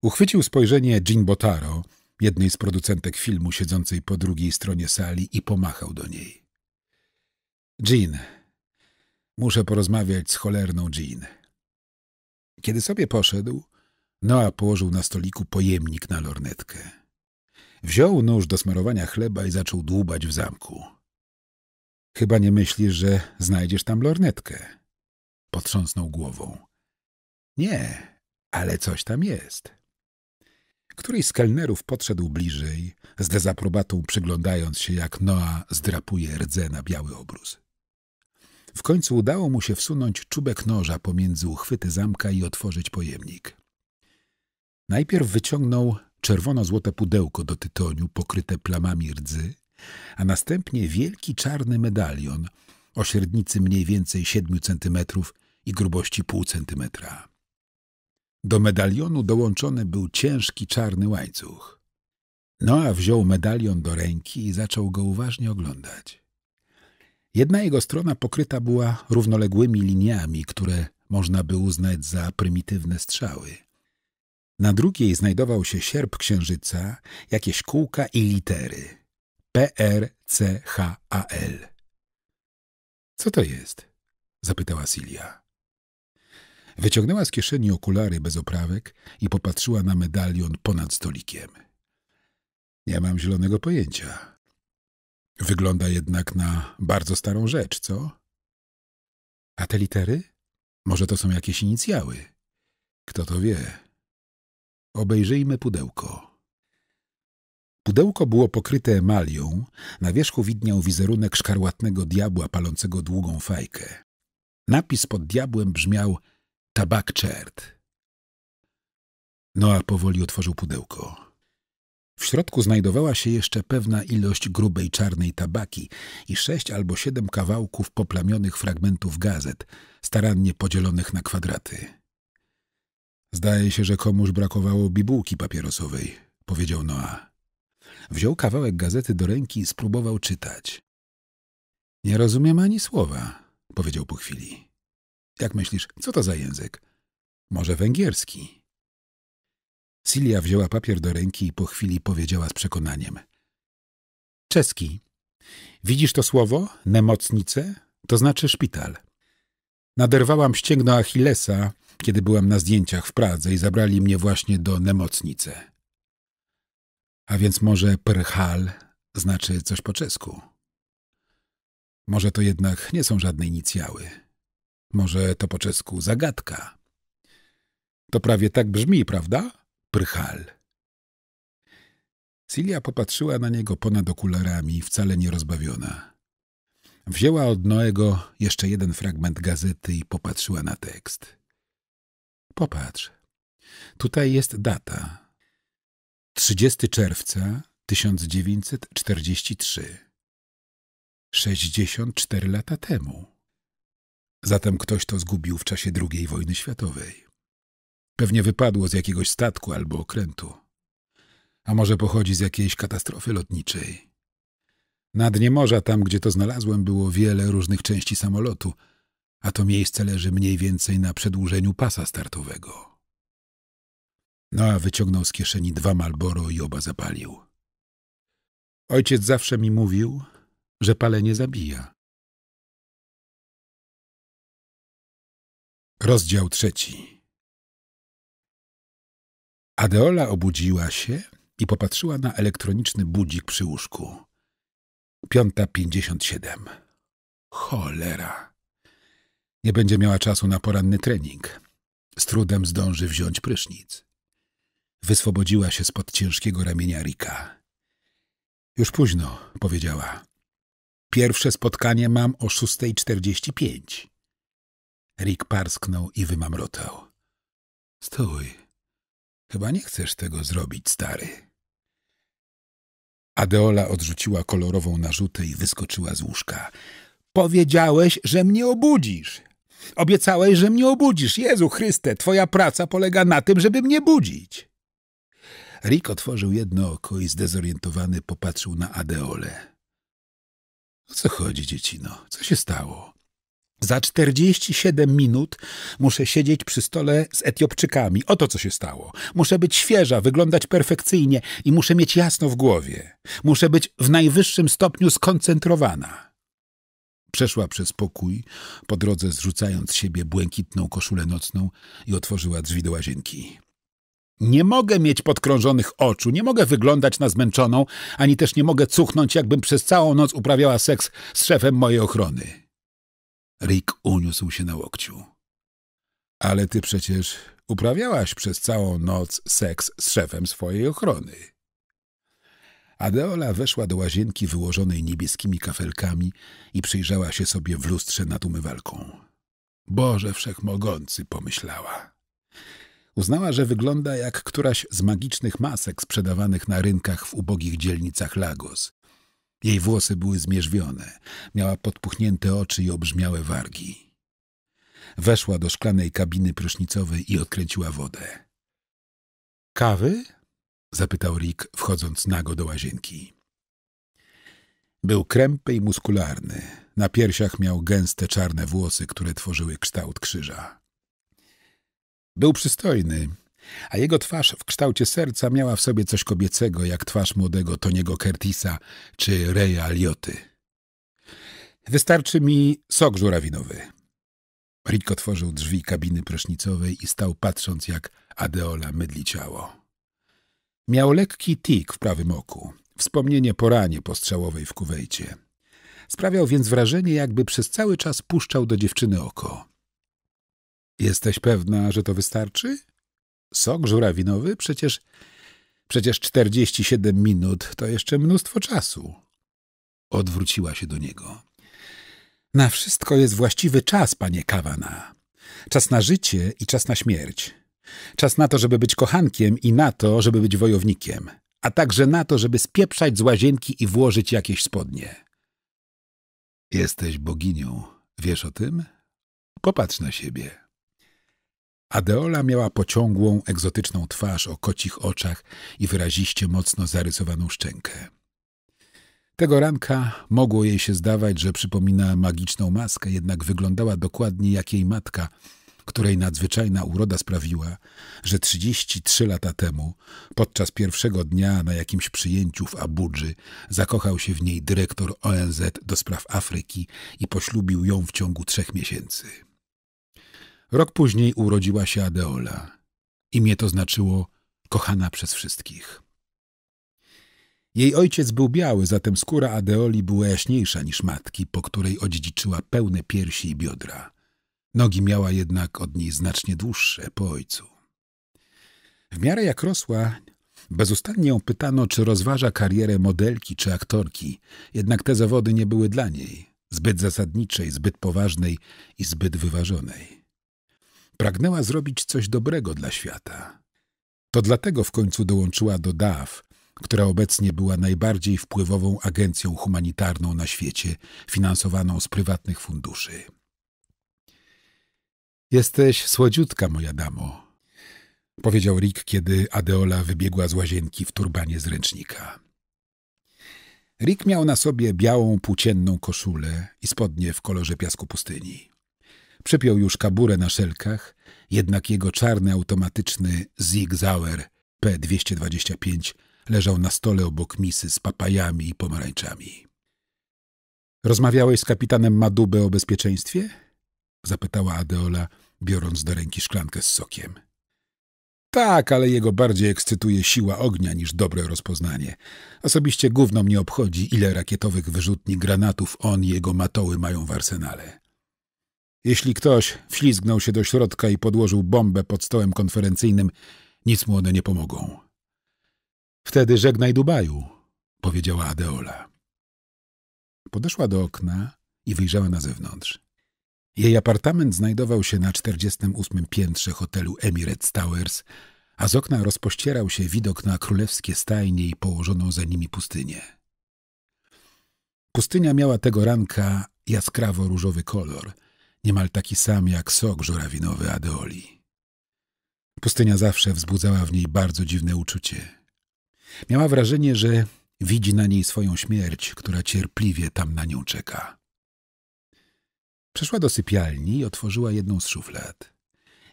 Uchwycił spojrzenie Jean Botaro, jednej z producentek filmu siedzącej po drugiej stronie sali i pomachał do niej. Jean. Muszę porozmawiać z cholerną Jean. Kiedy sobie poszedł, Noa położył na stoliku pojemnik na lornetkę. Wziął nóż do smarowania chleba i zaczął dłubać w zamku. Chyba nie myślisz, że znajdziesz tam lornetkę. Potrząsnął głową. Nie, ale coś tam jest. Któryś z kelnerów podszedł bliżej, z dezaprobatą przyglądając się, jak Noa zdrapuje rdze na biały obrus. W końcu udało mu się wsunąć czubek noża pomiędzy uchwyty zamka i otworzyć pojemnik. Najpierw wyciągnął czerwono-złote pudełko do tytoniu pokryte plamami rdzy, a następnie wielki czarny medalion o średnicy mniej więcej 7 centymetrów i grubości pół centymetra. Do medalionu dołączony był ciężki czarny łańcuch. Noa wziął medalion do ręki i zaczął go uważnie oglądać. Jedna jego strona pokryta była równoległymi liniami, które można by uznać za prymitywne strzały. Na drugiej znajdował się sierp księżyca, jakieś kółka i litery. P-R-C-H-A-L. Co to jest? zapytała Silia. Wyciągnęła z kieszeni okulary bez oprawek i popatrzyła na medalion ponad stolikiem. Nie mam zielonego pojęcia, Wygląda jednak na bardzo starą rzecz, co? A te litery? Może to są jakieś inicjały? Kto to wie? Obejrzyjmy pudełko. Pudełko było pokryte emalią, na wierzchu widniał wizerunek szkarłatnego diabła palącego długą fajkę. Napis pod diabłem brzmiał Tabak Czert. Noa powoli otworzył pudełko. W środku znajdowała się jeszcze pewna ilość grubej czarnej tabaki i sześć albo siedem kawałków poplamionych fragmentów gazet, starannie podzielonych na kwadraty. Zdaje się, że komuś brakowało bibułki papierosowej, powiedział Noa. Wziął kawałek gazety do ręki i spróbował czytać. Nie rozumiem ani słowa, powiedział po chwili. Jak myślisz, co to za język? Może węgierski? Silia wzięła papier do ręki i po chwili powiedziała z przekonaniem. Czeski. Widzisz to słowo? Nemocnice? To znaczy szpital. Naderwałam ścięgno Achillesa, kiedy byłam na zdjęciach w Pradze i zabrali mnie właśnie do nemocnice. A więc może perchal? znaczy coś po czesku. Może to jednak nie są żadne inicjały. Może to po czesku zagadka. To prawie tak brzmi, prawda? Prychal. Silia popatrzyła na niego ponad okularami, wcale nie rozbawiona. Wzięła od Noego jeszcze jeden fragment gazety i popatrzyła na tekst. Popatrz. Tutaj jest data. 30 czerwca 1943. 64 lata temu. Zatem ktoś to zgubił w czasie II wojny światowej. Pewnie wypadło z jakiegoś statku albo okrętu. A może pochodzi z jakiejś katastrofy lotniczej. Na dnie morza, tam gdzie to znalazłem, było wiele różnych części samolotu, a to miejsce leży mniej więcej na przedłużeniu pasa startowego. Noa wyciągnął z kieszeni dwa Malboro i oba zapalił. Ojciec zawsze mi mówił, że palenie zabija. Rozdział trzeci Adeola obudziła się i popatrzyła na elektroniczny budzik przy łóżku. Piąta pięćdziesiąt siedem. Cholera. Nie będzie miała czasu na poranny trening. Z trudem zdąży wziąć prysznic. Wyswobodziła się spod ciężkiego ramienia Rika. Już późno, powiedziała. Pierwsze spotkanie mam o szóstej pięć. Rick parsknął i wymamrotał. Stój. Chyba nie chcesz tego zrobić, stary. Adeola odrzuciła kolorową narzutę i wyskoczyła z łóżka. Powiedziałeś, że mnie obudzisz. Obiecałeś, że mnie obudzisz. Jezu Chryste, twoja praca polega na tym, żeby mnie budzić. Rick otworzył jedno oko i zdezorientowany popatrzył na Adeolę. O co chodzi, dziecino? Co się stało? Za 47 minut muszę siedzieć przy stole z Etiopczykami. Oto co się stało. Muszę być świeża, wyglądać perfekcyjnie i muszę mieć jasno w głowie. Muszę być w najwyższym stopniu skoncentrowana. Przeszła przez pokój, po drodze zrzucając z siebie błękitną koszulę nocną i otworzyła drzwi do łazienki. Nie mogę mieć podkrążonych oczu, nie mogę wyglądać na zmęczoną, ani też nie mogę cuchnąć, jakbym przez całą noc uprawiała seks z szefem mojej ochrony. Rick uniósł się na łokciu. Ale ty przecież uprawiałaś przez całą noc seks z szefem swojej ochrony. Adeola weszła do łazienki wyłożonej niebieskimi kafelkami i przyjrzała się sobie w lustrze nad umywalką. Boże Wszechmogący, pomyślała. Uznała, że wygląda jak któraś z magicznych masek sprzedawanych na rynkach w ubogich dzielnicach Lagos. Jej włosy były zmierzwione, miała podpuchnięte oczy i obrzmiałe wargi. Weszła do szklanej kabiny prysznicowej i odkręciła wodę. Kawy? zapytał Rick, wchodząc nago do łazienki. Był krępy i muskularny. Na piersiach miał gęste czarne włosy, które tworzyły kształt krzyża. Był przystojny, a jego twarz w kształcie serca miała w sobie coś kobiecego, jak twarz młodego Toniego Curtisa czy Reja Lioty. Wystarczy mi sok żurawinowy. Rick otworzył drzwi kabiny prysznicowej i stał patrząc, jak Adeola mydli ciało. Miał lekki tik w prawym oku, wspomnienie poranie postrzałowej w Kuwejcie. Sprawiał więc wrażenie, jakby przez cały czas puszczał do dziewczyny oko. — Jesteś pewna, że to wystarczy? Sok żurawinowy? Przecież... Przecież 47 minut to jeszcze mnóstwo czasu. Odwróciła się do niego. Na wszystko jest właściwy czas, panie Kawana. Czas na życie i czas na śmierć. Czas na to, żeby być kochankiem i na to, żeby być wojownikiem. A także na to, żeby spieprzać z łazienki i włożyć jakieś spodnie. Jesteś boginią. Wiesz o tym? Popatrz na siebie. Adeola miała pociągłą, egzotyczną twarz o kocich oczach i wyraziście mocno zarysowaną szczękę. Tego ranka mogło jej się zdawać, że przypomina magiczną maskę, jednak wyglądała dokładnie jak jej matka, której nadzwyczajna uroda sprawiła, że 33 lata temu, podczas pierwszego dnia na jakimś przyjęciu w Abudży, zakochał się w niej dyrektor ONZ do spraw Afryki i poślubił ją w ciągu trzech miesięcy. Rok później urodziła się Adeola. Imię to znaczyło kochana przez wszystkich. Jej ojciec był biały, zatem skóra Adeoli była jaśniejsza niż matki, po której odziedziczyła pełne piersi i biodra. Nogi miała jednak od niej znacznie dłuższe po ojcu. W miarę jak rosła, bezustannie ją pytano, czy rozważa karierę modelki czy aktorki, jednak te zawody nie były dla niej zbyt zasadniczej, zbyt poważnej i zbyt wyważonej. Pragnęła zrobić coś dobrego dla świata. To dlatego w końcu dołączyła do DAF, która obecnie była najbardziej wpływową agencją humanitarną na świecie, finansowaną z prywatnych funduszy. Jesteś słodziutka, moja damo, powiedział Rick, kiedy Adeola wybiegła z łazienki w turbanie z ręcznika. Rick miał na sobie białą płócienną koszulę i spodnie w kolorze piasku pustyni. Przypiął już kaburę na szelkach, jednak jego czarny automatyczny Zigzauer P-225 leżał na stole obok misy z papajami i pomarańczami. Rozmawiałeś z kapitanem Madube o bezpieczeństwie? Zapytała Adeola, biorąc do ręki szklankę z sokiem. Tak, ale jego bardziej ekscytuje siła ognia niż dobre rozpoznanie. Osobiście gówno mnie obchodzi, ile rakietowych wyrzutni granatów on i jego matoły mają w arsenale. Jeśli ktoś wślizgnął się do środka i podłożył bombę pod stołem konferencyjnym, nic mu one nie pomogą. Wtedy żegnaj Dubaju, powiedziała Adeola. Podeszła do okna i wyjrzała na zewnątrz. Jej apartament znajdował się na 48 piętrze hotelu Emirates Towers, a z okna rozpościerał się widok na królewskie stajnie i położoną za nimi pustynię. Pustynia miała tego ranka jaskrawo różowy kolor – niemal taki sam jak sok żurawinowy Adeoli. Pustynia zawsze wzbudzała w niej bardzo dziwne uczucie. Miała wrażenie, że widzi na niej swoją śmierć, która cierpliwie tam na nią czeka. Przeszła do sypialni i otworzyła jedną z szuflad.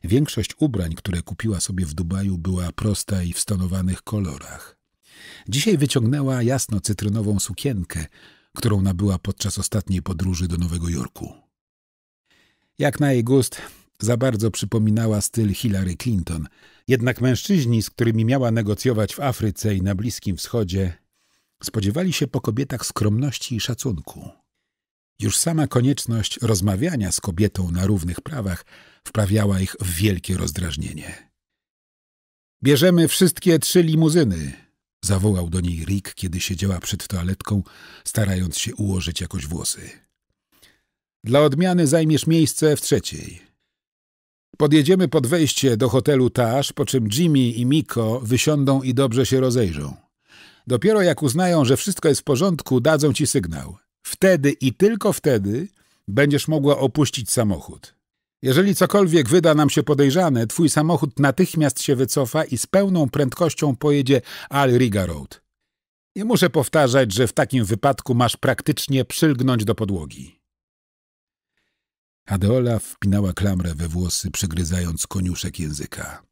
Większość ubrań, które kupiła sobie w Dubaju, była prosta i w stonowanych kolorach. Dzisiaj wyciągnęła jasno cytrynową sukienkę, którą nabyła podczas ostatniej podróży do Nowego Jorku. Jak na jej gust, za bardzo przypominała styl Hillary Clinton. Jednak mężczyźni, z którymi miała negocjować w Afryce i na Bliskim Wschodzie, spodziewali się po kobietach skromności i szacunku. Już sama konieczność rozmawiania z kobietą na równych prawach wprawiała ich w wielkie rozdrażnienie. Bierzemy wszystkie trzy limuzyny, zawołał do niej Rick, kiedy siedziała przed toaletką, starając się ułożyć jakoś włosy. Dla odmiany zajmiesz miejsce w trzeciej. Podjedziemy pod wejście do hotelu Taż, po czym Jimmy i Miko wysiądą i dobrze się rozejrzą. Dopiero jak uznają, że wszystko jest w porządku, dadzą ci sygnał. Wtedy i tylko wtedy będziesz mogła opuścić samochód. Jeżeli cokolwiek wyda nam się podejrzane, twój samochód natychmiast się wycofa i z pełną prędkością pojedzie Al Riga Road. Nie muszę powtarzać, że w takim wypadku masz praktycznie przylgnąć do podłogi. Adeola wpinała klamrę we włosy, przegryzając koniuszek języka.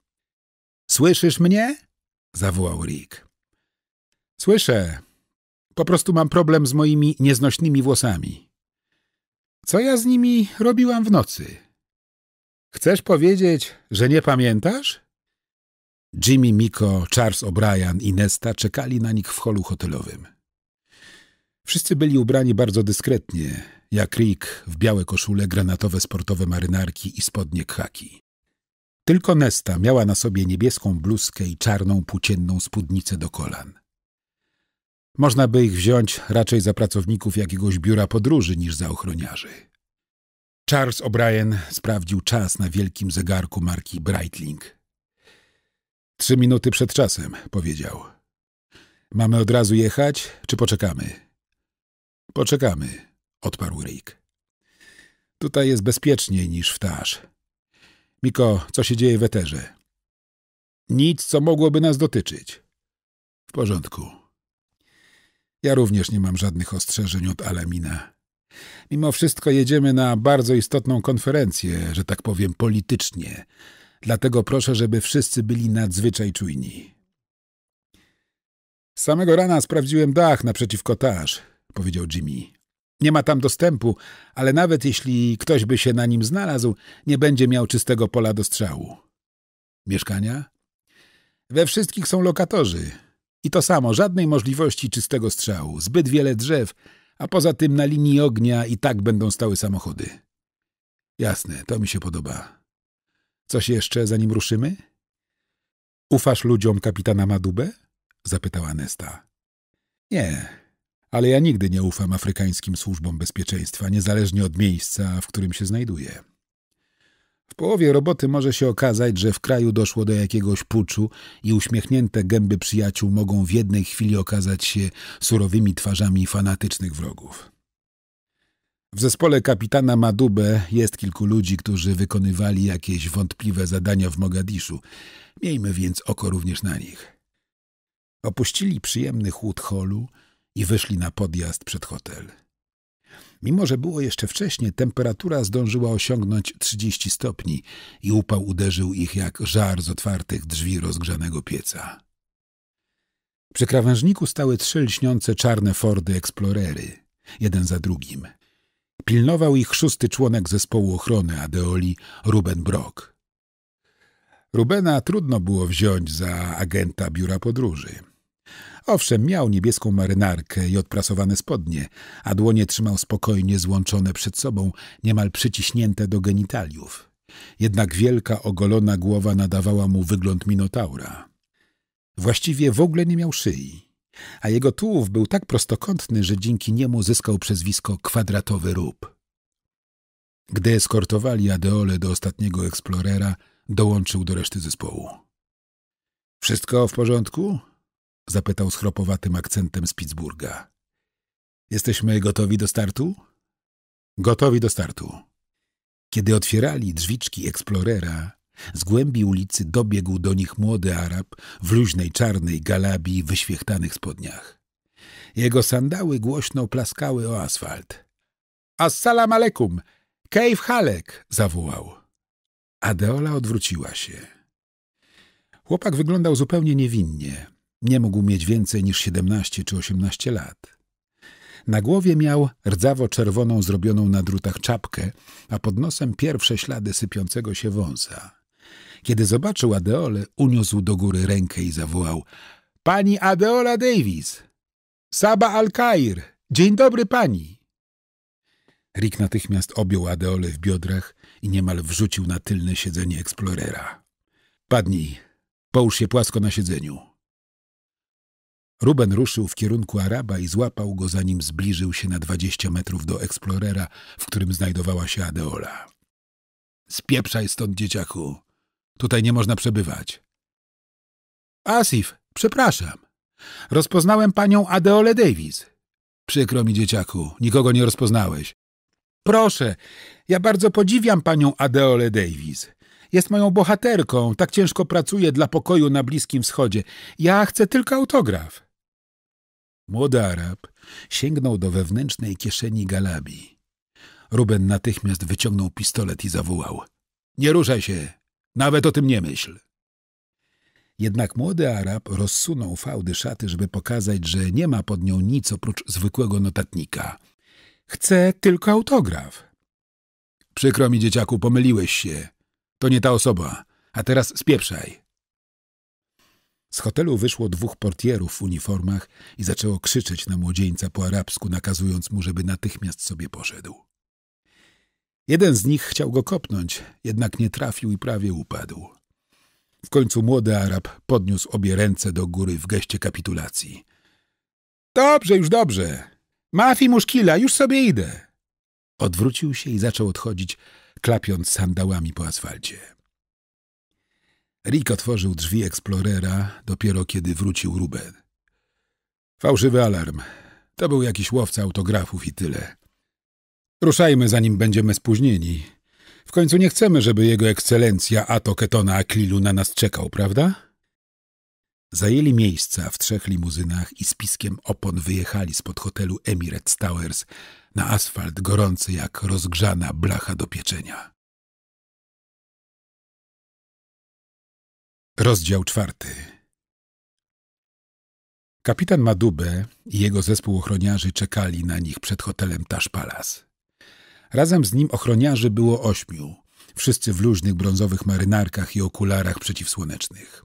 Słyszysz mnie? zawołał Rick. Słyszę. Po prostu mam problem z moimi nieznośnymi włosami. Co ja z nimi robiłam w nocy? Chcesz powiedzieć, że nie pamiętasz? Jimmy, Miko, Charles O'Brien i Nesta czekali na nich w holu hotelowym. Wszyscy byli ubrani bardzo dyskretnie, jak Rick w białe koszule, granatowe sportowe marynarki i spodnie khaki. Tylko Nesta miała na sobie niebieską bluzkę i czarną płócienną spódnicę do kolan. Można by ich wziąć raczej za pracowników jakiegoś biura podróży niż za ochroniarzy. Charles O'Brien sprawdził czas na wielkim zegarku marki Breitling. Trzy minuty przed czasem, powiedział. Mamy od razu jechać, czy poczekamy? Poczekamy odparł Rick. Tutaj jest bezpieczniej niż w Tarz. — Miko, co się dzieje w Eterze? Nic, co mogłoby nas dotyczyć. W porządku. Ja również nie mam żadnych ostrzeżeń od Alamina. Mimo wszystko jedziemy na bardzo istotną konferencję, że tak powiem politycznie. Dlatego proszę, żeby wszyscy byli nadzwyczaj czujni. Z samego rana sprawdziłem dach naprzeciwko Tarz — powiedział Jimmy. Nie ma tam dostępu, ale nawet jeśli ktoś by się na nim znalazł, nie będzie miał czystego pola do strzału. Mieszkania? We wszystkich są lokatorzy. I to samo, żadnej możliwości czystego strzału, zbyt wiele drzew, a poza tym na linii ognia i tak będą stały samochody. Jasne, to mi się podoba. Coś jeszcze, zanim ruszymy? Ufasz ludziom kapitana Madubę? zapytała Nesta. Nie, ale ja nigdy nie ufam afrykańskim służbom bezpieczeństwa, niezależnie od miejsca, w którym się znajduję. W połowie roboty może się okazać, że w kraju doszło do jakiegoś puczu i uśmiechnięte gęby przyjaciół mogą w jednej chwili okazać się surowymi twarzami fanatycznych wrogów. W zespole kapitana Madube jest kilku ludzi, którzy wykonywali jakieś wątpliwe zadania w Mogadiszu. Miejmy więc oko również na nich. Opuścili przyjemny chłód holu, i wyszli na podjazd przed hotel. Mimo, że było jeszcze wcześnie, temperatura zdążyła osiągnąć 30 stopni i upał uderzył ich jak żar z otwartych drzwi rozgrzanego pieca. Przy krawężniku stały trzy lśniące czarne Fordy Explorery, jeden za drugim. Pilnował ich szósty członek zespołu ochrony Adeoli, Ruben Brock. Rubena trudno było wziąć za agenta biura podróży. Owszem, miał niebieską marynarkę i odprasowane spodnie, a dłonie trzymał spokojnie złączone przed sobą, niemal przyciśnięte do genitaliów. Jednak wielka, ogolona głowa nadawała mu wygląd minotaura. Właściwie w ogóle nie miał szyi, a jego tułów był tak prostokątny, że dzięki niemu zyskał przezwisko kwadratowy rób. Gdy eskortowali Adeole do ostatniego eksplorera, dołączył do reszty zespołu. — Wszystko w porządku? zapytał z chropowatym akcentem z Pittsburgha. Jesteśmy gotowi do startu? Gotowi do startu. Kiedy otwierali drzwiczki eksplorera, z głębi ulicy dobiegł do nich młody Arab w luźnej czarnej galabii wyświechtanych spodniach. Jego sandały głośno plaskały o asfalt. Assalam alekum! Kejf Halek! zawołał. Adeola odwróciła się. Chłopak wyglądał zupełnie niewinnie. Nie mógł mieć więcej niż 17 czy 18 lat. Na głowie miał rdzawo-czerwoną zrobioną na drutach czapkę, a pod nosem pierwsze ślady sypiącego się wąsa. Kiedy zobaczył Adeolę, uniósł do góry rękę i zawołał — Pani Adeola Davis! Saba Al-Kair! Dzień dobry pani! Rick natychmiast objął Adeolę w biodrach i niemal wrzucił na tylne siedzenie eksplorera. — Padnij. Połóż się płasko na siedzeniu. Ruben ruszył w kierunku Araba i złapał go, zanim zbliżył się na dwadzieścia metrów do eksplorera, w którym znajdowała się Adeola. Spieprzaj stąd, dzieciaku. Tutaj nie można przebywać. Asif, przepraszam. Rozpoznałem panią Adeolę Davis. Przykro mi, dzieciaku, nikogo nie rozpoznałeś. Proszę, ja bardzo podziwiam panią Adeolę Davis. Jest moją bohaterką, tak ciężko pracuje dla pokoju na Bliskim Wschodzie. Ja chcę tylko autograf. Młody Arab sięgnął do wewnętrznej kieszeni Galabi. Ruben natychmiast wyciągnął pistolet i zawołał. Nie ruszaj się! Nawet o tym nie myśl! Jednak młody Arab rozsunął fałdy szaty, żeby pokazać, że nie ma pod nią nic oprócz zwykłego notatnika. Chcę tylko autograf. Przykro mi, dzieciaku, pomyliłeś się. To nie ta osoba. A teraz spieprzaj. Z hotelu wyszło dwóch portierów w uniformach i zaczęło krzyczeć na młodzieńca po arabsku, nakazując mu, żeby natychmiast sobie poszedł. Jeden z nich chciał go kopnąć, jednak nie trafił i prawie upadł. W końcu młody Arab podniósł obie ręce do góry w geście kapitulacji. Dobrze, już dobrze. Mafi muszkila, już sobie idę. Odwrócił się i zaczął odchodzić, klapiąc sandałami po asfalcie. Rick otworzył drzwi eksplorera dopiero kiedy wrócił Ruben. Fałszywy alarm. To był jakiś łowca autografów i tyle. Ruszajmy, zanim będziemy spóźnieni. W końcu nie chcemy, żeby jego ekscelencja Ato Ketona Aklilu na nas czekał, prawda? Zajęli miejsca w trzech limuzynach i spiskiem opon wyjechali spod hotelu Emirates Towers na asfalt gorący jak rozgrzana blacha do pieczenia. Rozdział czwarty. Kapitan Madube i jego zespół ochroniarzy czekali na nich przed hotelem Tasz Palace. Razem z nim ochroniarzy było ośmiu, wszyscy w luźnych brązowych marynarkach i okularach przeciwsłonecznych.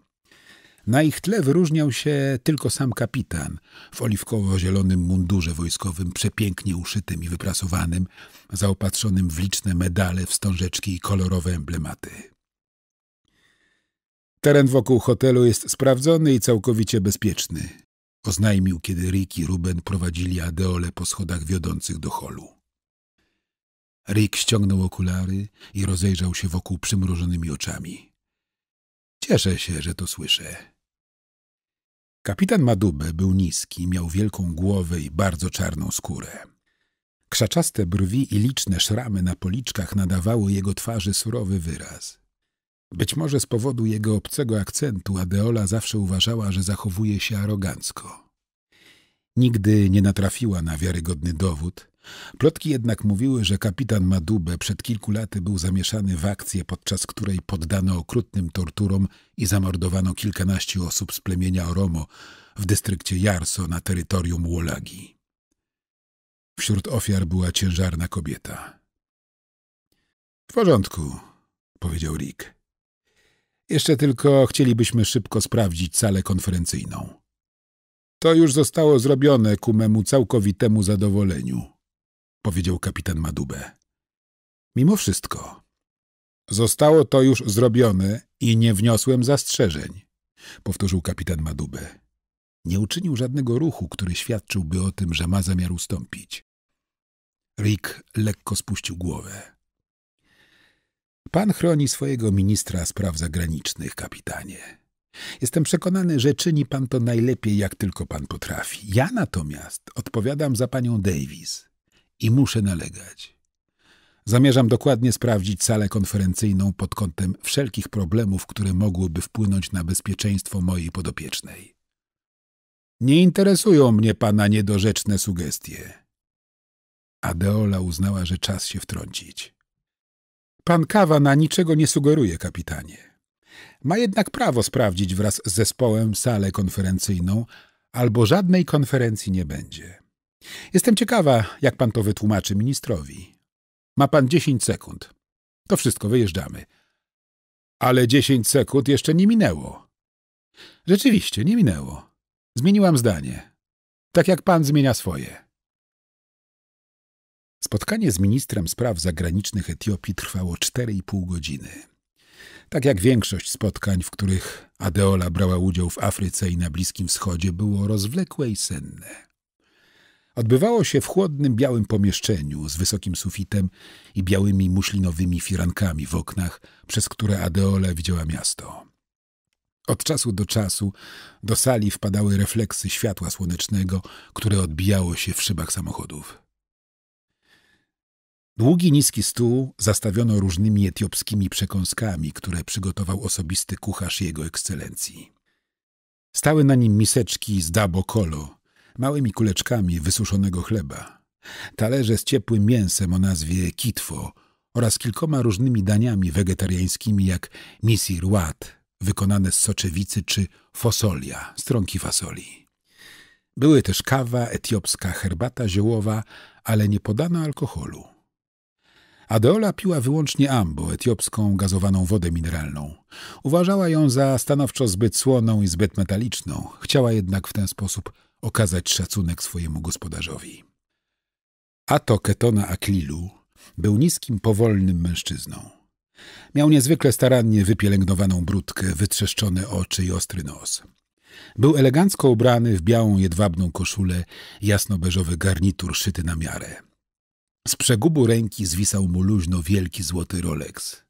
Na ich tle wyróżniał się tylko sam kapitan w oliwkowo-zielonym mundurze wojskowym, przepięknie uszytym i wyprasowanym, zaopatrzonym w liczne medale, wstążeczki i kolorowe emblematy. Teren wokół hotelu jest sprawdzony i całkowicie bezpieczny. Oznajmił, kiedy Rick i Ruben prowadzili Adeole po schodach wiodących do holu. Rick ściągnął okulary i rozejrzał się wokół przymrużonymi oczami. Cieszę się, że to słyszę. Kapitan Madube był niski, miał wielką głowę i bardzo czarną skórę. Krzaczaste brwi i liczne szramy na policzkach nadawały jego twarzy surowy wyraz. Być może z powodu jego obcego akcentu Adeola zawsze uważała, że zachowuje się arogancko. Nigdy nie natrafiła na wiarygodny dowód. Plotki jednak mówiły, że kapitan Madube przed kilku laty był zamieszany w akcję, podczas której poddano okrutnym torturom i zamordowano kilkanaście osób z plemienia Oromo w dystrykcie Jarso na terytorium Wolagi. Wśród ofiar była ciężarna kobieta. W porządku, powiedział Rick. Jeszcze tylko chcielibyśmy szybko sprawdzić salę konferencyjną. To już zostało zrobione ku memu całkowitemu zadowoleniu, powiedział kapitan Madube. Mimo wszystko. Zostało to już zrobione i nie wniosłem zastrzeżeń, powtórzył kapitan Madube. Nie uczynił żadnego ruchu, który świadczyłby o tym, że ma zamiar ustąpić. Rick lekko spuścił głowę. Pan chroni swojego ministra spraw zagranicznych, kapitanie. Jestem przekonany, że czyni pan to najlepiej, jak tylko pan potrafi. Ja natomiast odpowiadam za panią Davis i muszę nalegać. Zamierzam dokładnie sprawdzić salę konferencyjną pod kątem wszelkich problemów, które mogłyby wpłynąć na bezpieczeństwo mojej podopiecznej. Nie interesują mnie pana niedorzeczne sugestie. Adeola uznała, że czas się wtrącić. Pan Kawana niczego nie sugeruje, kapitanie. Ma jednak prawo sprawdzić wraz z zespołem salę konferencyjną, albo żadnej konferencji nie będzie. Jestem ciekawa, jak pan to wytłumaczy ministrowi. Ma pan 10 sekund. To wszystko, wyjeżdżamy. Ale 10 sekund jeszcze nie minęło. Rzeczywiście, nie minęło. Zmieniłam zdanie. Tak jak pan zmienia swoje. Spotkanie z ministrem spraw zagranicznych Etiopii trwało 4,5 godziny. Tak jak większość spotkań, w których Adeola brała udział w Afryce i na Bliskim Wschodzie, było rozwlekłe i senne. Odbywało się w chłodnym białym pomieszczeniu z wysokim sufitem i białymi muślinowymi firankami w oknach, przez które Adeola widziała miasto. Od czasu do czasu do sali wpadały refleksy światła słonecznego, które odbijało się w szybach samochodów. Długi, niski stół zastawiono różnymi etiopskimi przekąskami, które przygotował osobisty kucharz jego ekscelencji. Stały na nim miseczki z dabo kolo, małymi kuleczkami wysuszonego chleba, talerze z ciepłym mięsem o nazwie kitwo oraz kilkoma różnymi daniami wegetariańskimi jak misirwat, wykonane z soczewicy czy fosolia, stronki fasoli. Były też kawa, etiopska herbata ziołowa, ale nie podano alkoholu. Adeola piła wyłącznie ambo, etiopską gazowaną wodę mineralną. Uważała ją za stanowczo zbyt słoną i zbyt metaliczną. Chciała jednak w ten sposób okazać szacunek swojemu gospodarzowi. Ato Ketona Aklilu był niskim, powolnym mężczyzną. Miał niezwykle starannie wypielęgnowaną brudkę, wytrzeszczone oczy i ostry nos. Był elegancko ubrany w białą jedwabną koszulę, jasno-beżowy garnitur szyty na miarę. Z przegubu ręki zwisał mu luźno wielki złoty Rolex.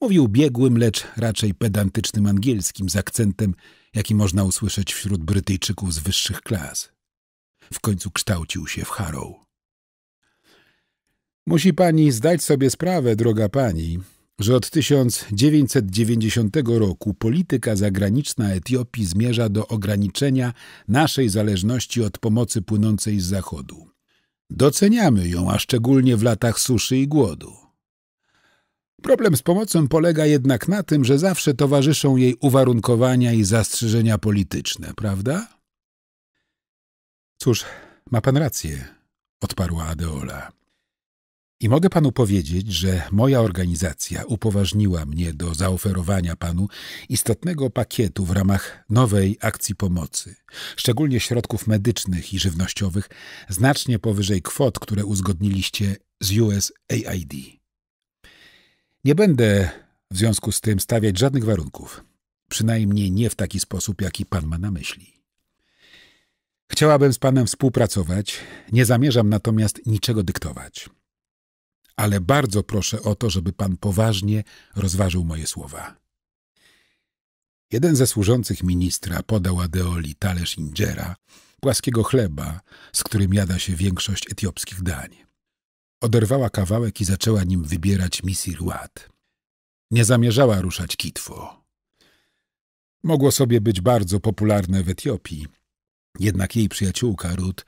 Mówił biegłym, lecz raczej pedantycznym angielskim z akcentem, jaki można usłyszeć wśród Brytyjczyków z wyższych klas. W końcu kształcił się w Harrow. Musi pani zdać sobie sprawę, droga pani, że od 1990 roku polityka zagraniczna Etiopii zmierza do ograniczenia naszej zależności od pomocy płynącej z Zachodu. Doceniamy ją, a szczególnie w latach suszy i głodu. Problem z pomocą polega jednak na tym, że zawsze towarzyszą jej uwarunkowania i zastrzeżenia polityczne, prawda? Cóż, ma pan rację, odparła Adeola. I mogę panu powiedzieć, że moja organizacja upoważniła mnie do zaoferowania panu istotnego pakietu w ramach nowej akcji pomocy, szczególnie środków medycznych i żywnościowych, znacznie powyżej kwot, które uzgodniliście z USAID. Nie będę w związku z tym stawiać żadnych warunków, przynajmniej nie w taki sposób, jaki pan ma na myśli. Chciałabym z panem współpracować, nie zamierzam natomiast niczego dyktować ale bardzo proszę o to, żeby pan poważnie rozważył moje słowa. Jeden ze służących ministra podał Adeoli talerz indziera, płaskiego chleba, z którym jada się większość etiopskich dań. Oderwała kawałek i zaczęła nim wybierać misirłat. Nie zamierzała ruszać kitwo. Mogło sobie być bardzo popularne w Etiopii, jednak jej przyjaciółka Ruth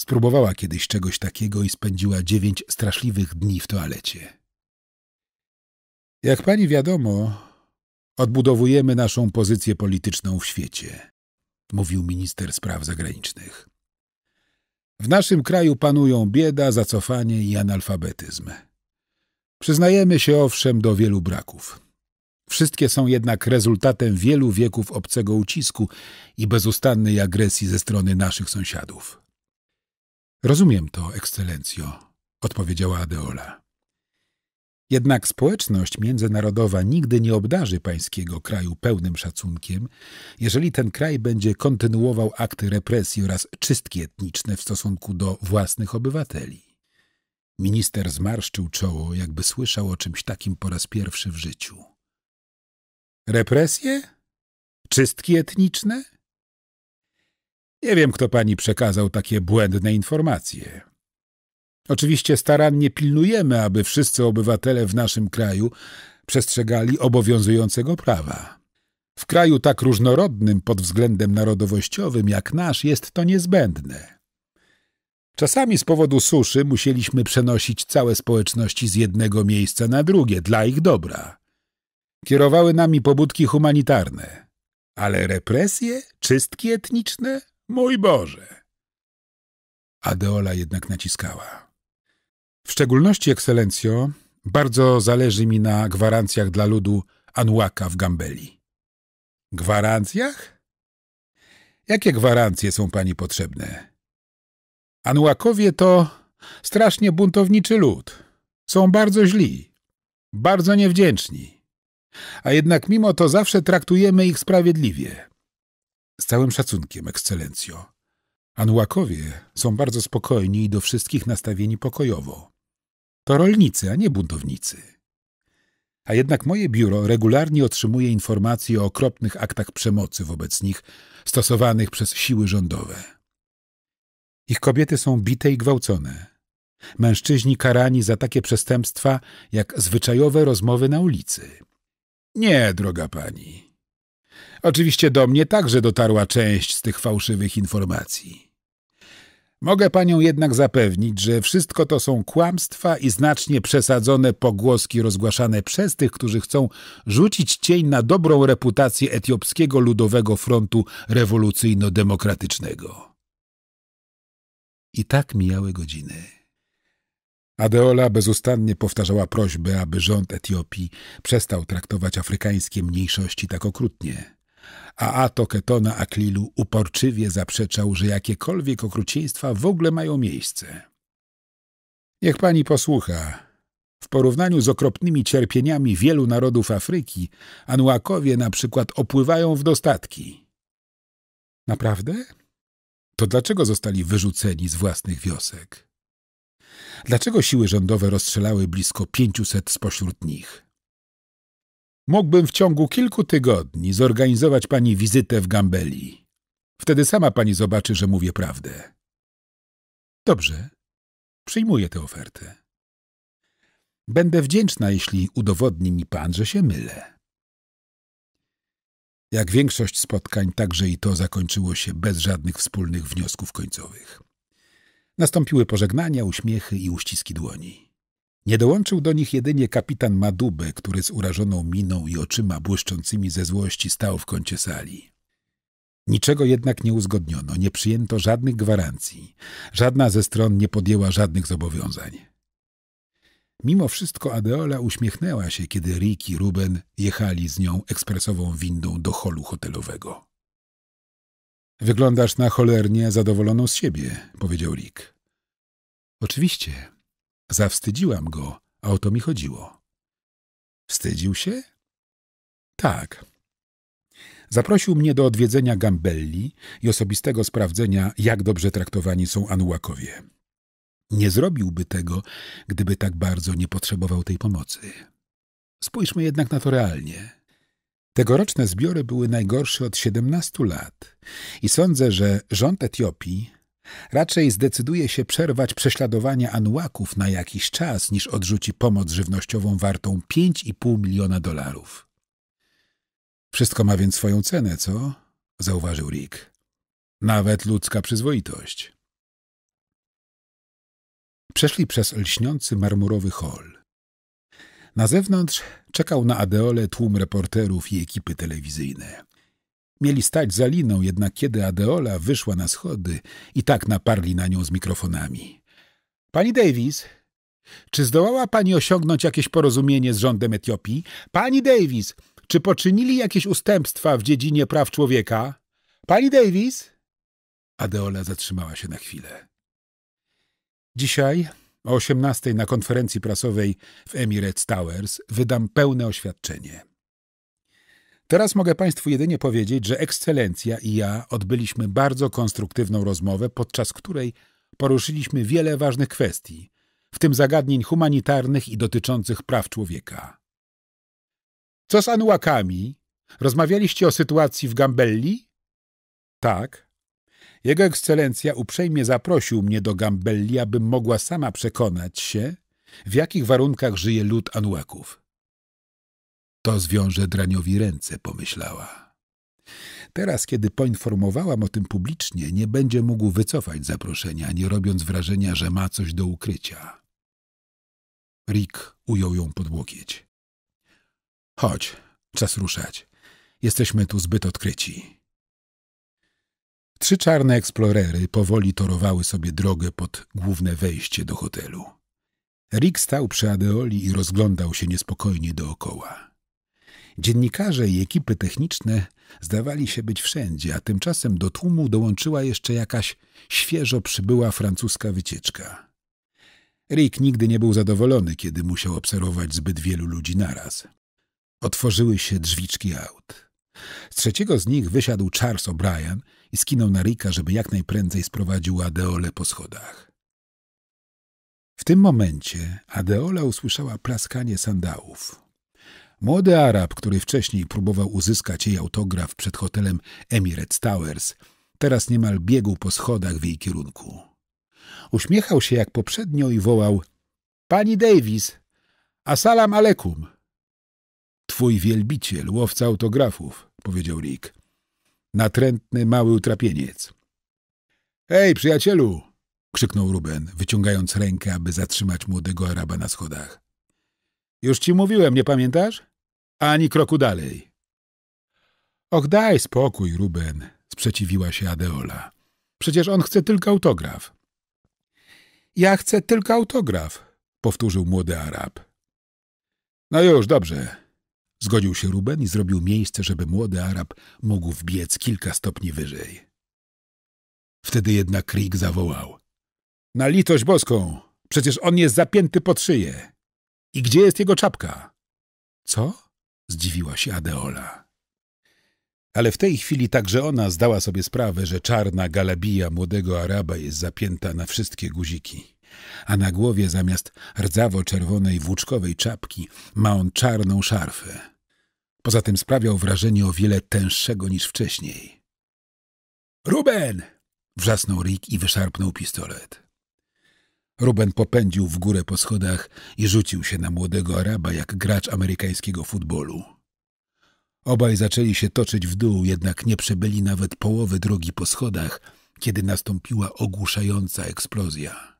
Spróbowała kiedyś czegoś takiego i spędziła dziewięć straszliwych dni w toalecie. Jak pani wiadomo, odbudowujemy naszą pozycję polityczną w świecie, mówił minister spraw zagranicznych. W naszym kraju panują bieda, zacofanie i analfabetyzm. Przyznajemy się owszem do wielu braków. Wszystkie są jednak rezultatem wielu wieków obcego ucisku i bezustannej agresji ze strony naszych sąsiadów. Rozumiem to, ekscelencjo, odpowiedziała Adeola. Jednak społeczność międzynarodowa nigdy nie obdarzy pańskiego kraju pełnym szacunkiem, jeżeli ten kraj będzie kontynuował akty represji oraz czystki etniczne w stosunku do własnych obywateli. Minister zmarszczył czoło, jakby słyszał o czymś takim po raz pierwszy w życiu. Represje? Czystki etniczne? Nie wiem, kto pani przekazał takie błędne informacje. Oczywiście starannie pilnujemy, aby wszyscy obywatele w naszym kraju przestrzegali obowiązującego prawa. W kraju tak różnorodnym pod względem narodowościowym jak nasz jest to niezbędne. Czasami z powodu suszy musieliśmy przenosić całe społeczności z jednego miejsca na drugie dla ich dobra. Kierowały nami pobudki humanitarne. Ale represje? Czystki etniczne? Mój Boże! Adeola jednak naciskała. W szczególności, ekscelencjo, bardzo zależy mi na gwarancjach dla ludu Anuaka w Gambeli. Gwarancjach? Jakie gwarancje są pani potrzebne? Anuakowie to strasznie buntowniczy lud. Są bardzo źli, bardzo niewdzięczni. A jednak mimo to zawsze traktujemy ich sprawiedliwie. Z całym szacunkiem, ekscelencjo. Anułakowie są bardzo spokojni i do wszystkich nastawieni pokojowo. To rolnicy, a nie buntownicy. A jednak moje biuro regularnie otrzymuje informacje o okropnych aktach przemocy wobec nich stosowanych przez siły rządowe. Ich kobiety są bite i gwałcone. Mężczyźni karani za takie przestępstwa jak zwyczajowe rozmowy na ulicy. Nie, droga pani, Oczywiście do mnie także dotarła część z tych fałszywych informacji. Mogę panią jednak zapewnić, że wszystko to są kłamstwa i znacznie przesadzone pogłoski rozgłaszane przez tych, którzy chcą rzucić cień na dobrą reputację Etiopskiego Ludowego Frontu Rewolucyjno-Demokratycznego. I tak mijały godziny. Adeola bezustannie powtarzała prośbę, aby rząd Etiopii przestał traktować afrykańskie mniejszości tak okrutnie. A Atoketona Aklilu uporczywie zaprzeczał, że jakiekolwiek okrucieństwa w ogóle mają miejsce. Niech pani posłucha. W porównaniu z okropnymi cierpieniami wielu narodów Afryki, Anuakowie na przykład opływają w dostatki. Naprawdę? To dlaczego zostali wyrzuceni z własnych wiosek? Dlaczego siły rządowe rozstrzelały blisko 500 spośród nich? Mógłbym w ciągu kilku tygodni zorganizować pani wizytę w Gambeli. Wtedy sama pani zobaczy, że mówię prawdę. Dobrze, przyjmuję tę ofertę. Będę wdzięczna, jeśli udowodni mi pan, że się mylę. Jak większość spotkań, także i to zakończyło się bez żadnych wspólnych wniosków końcowych. Nastąpiły pożegnania, uśmiechy i uściski dłoni. Nie dołączył do nich jedynie kapitan Madube, który z urażoną miną i oczyma błyszczącymi ze złości stał w kącie sali. Niczego jednak nie uzgodniono, nie przyjęto żadnych gwarancji. Żadna ze stron nie podjęła żadnych zobowiązań. Mimo wszystko Adeola uśmiechnęła się, kiedy Rick i Ruben jechali z nią ekspresową windą do holu hotelowego. Wyglądasz na cholernie zadowoloną z siebie, powiedział Rick. Oczywiście. Zawstydziłam go, a o to mi chodziło. Wstydził się? Tak. Zaprosił mnie do odwiedzenia Gambelli i osobistego sprawdzenia, jak dobrze traktowani są Anułakowie. Nie zrobiłby tego, gdyby tak bardzo nie potrzebował tej pomocy. Spójrzmy jednak na to realnie. Tegoroczne zbiory były najgorsze od 17 lat i sądzę, że rząd Etiopii raczej zdecyduje się przerwać prześladowania Anuaków na jakiś czas, niż odrzuci pomoc żywnościową wartą 5,5 miliona dolarów. Wszystko ma więc swoją cenę, co? zauważył Rick. Nawet ludzka przyzwoitość. Przeszli przez lśniący marmurowy hol. Na zewnątrz czekał na Adeole tłum reporterów i ekipy telewizyjne. Mieli stać za liną, jednak kiedy Adeola wyszła na schody i tak naparli na nią z mikrofonami. Pani Davis, czy zdołała pani osiągnąć jakieś porozumienie z rządem Etiopii? Pani Davis, czy poczynili jakieś ustępstwa w dziedzinie praw człowieka? Pani Davis? Adeola zatrzymała się na chwilę. Dzisiaj o 18 na konferencji prasowej w Emirates Towers wydam pełne oświadczenie. Teraz mogę Państwu jedynie powiedzieć, że ekscelencja i ja odbyliśmy bardzo konstruktywną rozmowę, podczas której poruszyliśmy wiele ważnych kwestii, w tym zagadnień humanitarnych i dotyczących praw człowieka. Co z Anuakami? Rozmawialiście o sytuacji w Gambelli? Tak, jego ekscelencja uprzejmie zaprosił mnie do Gambelli, abym mogła sama przekonać się, w jakich warunkach żyje lud Anuaków. To zwiąże Draniowi ręce, pomyślała. Teraz, kiedy poinformowałam o tym publicznie, nie będzie mógł wycofać zaproszenia, nie robiąc wrażenia, że ma coś do ukrycia. Rick ujął ją pod łokieć. Chodź, czas ruszać. Jesteśmy tu zbyt odkryci. Trzy czarne eksplorery powoli torowały sobie drogę pod główne wejście do hotelu. Rick stał przy Adeoli i rozglądał się niespokojnie dookoła. Dziennikarze i ekipy techniczne zdawali się być wszędzie, a tymczasem do tłumu dołączyła jeszcze jakaś świeżo przybyła francuska wycieczka. Rick nigdy nie był zadowolony, kiedy musiał obserwować zbyt wielu ludzi naraz. Otworzyły się drzwiczki aut. Z trzeciego z nich wysiadł Charles O'Brien – i skinął na Rika, żeby jak najprędzej sprowadził Adeole po schodach. W tym momencie Adeola usłyszała plaskanie sandałów. Młody Arab, który wcześniej próbował uzyskać jej autograf przed hotelem Emirates Towers, teraz niemal biegł po schodach w jej kierunku. Uśmiechał się jak poprzednio i wołał — Pani Davis! assalam alekum! — Twój wielbiciel, łowca autografów — powiedział Rick natrętny mały utrapieniec. — Hej, przyjacielu! — krzyknął Ruben, wyciągając rękę, aby zatrzymać młodego Araba na schodach. — Już ci mówiłem, nie pamiętasz? Ani kroku dalej. — Och, daj spokój, Ruben — sprzeciwiła się Adeola. — Przecież on chce tylko autograf. — Ja chcę tylko autograf — powtórzył młody Arab. — No już, dobrze Zgodził się Ruben i zrobił miejsce, żeby młody Arab mógł wbiec kilka stopni wyżej. Wtedy jednak Rick zawołał. Na litość boską! Przecież on jest zapięty pod szyję! I gdzie jest jego czapka? Co? Zdziwiła się Adeola. Ale w tej chwili także ona zdała sobie sprawę, że czarna galabija młodego Araba jest zapięta na wszystkie guziki a na głowie zamiast rdzawo-czerwonej włóczkowej czapki ma on czarną szarfę. Poza tym sprawiał wrażenie o wiele tęższego niż wcześniej. Ruben! wrzasnął Rick i wyszarpnął pistolet. Ruben popędził w górę po schodach i rzucił się na młodego Araba jak gracz amerykańskiego futbolu. Obaj zaczęli się toczyć w dół, jednak nie przebyli nawet połowy drogi po schodach, kiedy nastąpiła ogłuszająca eksplozja.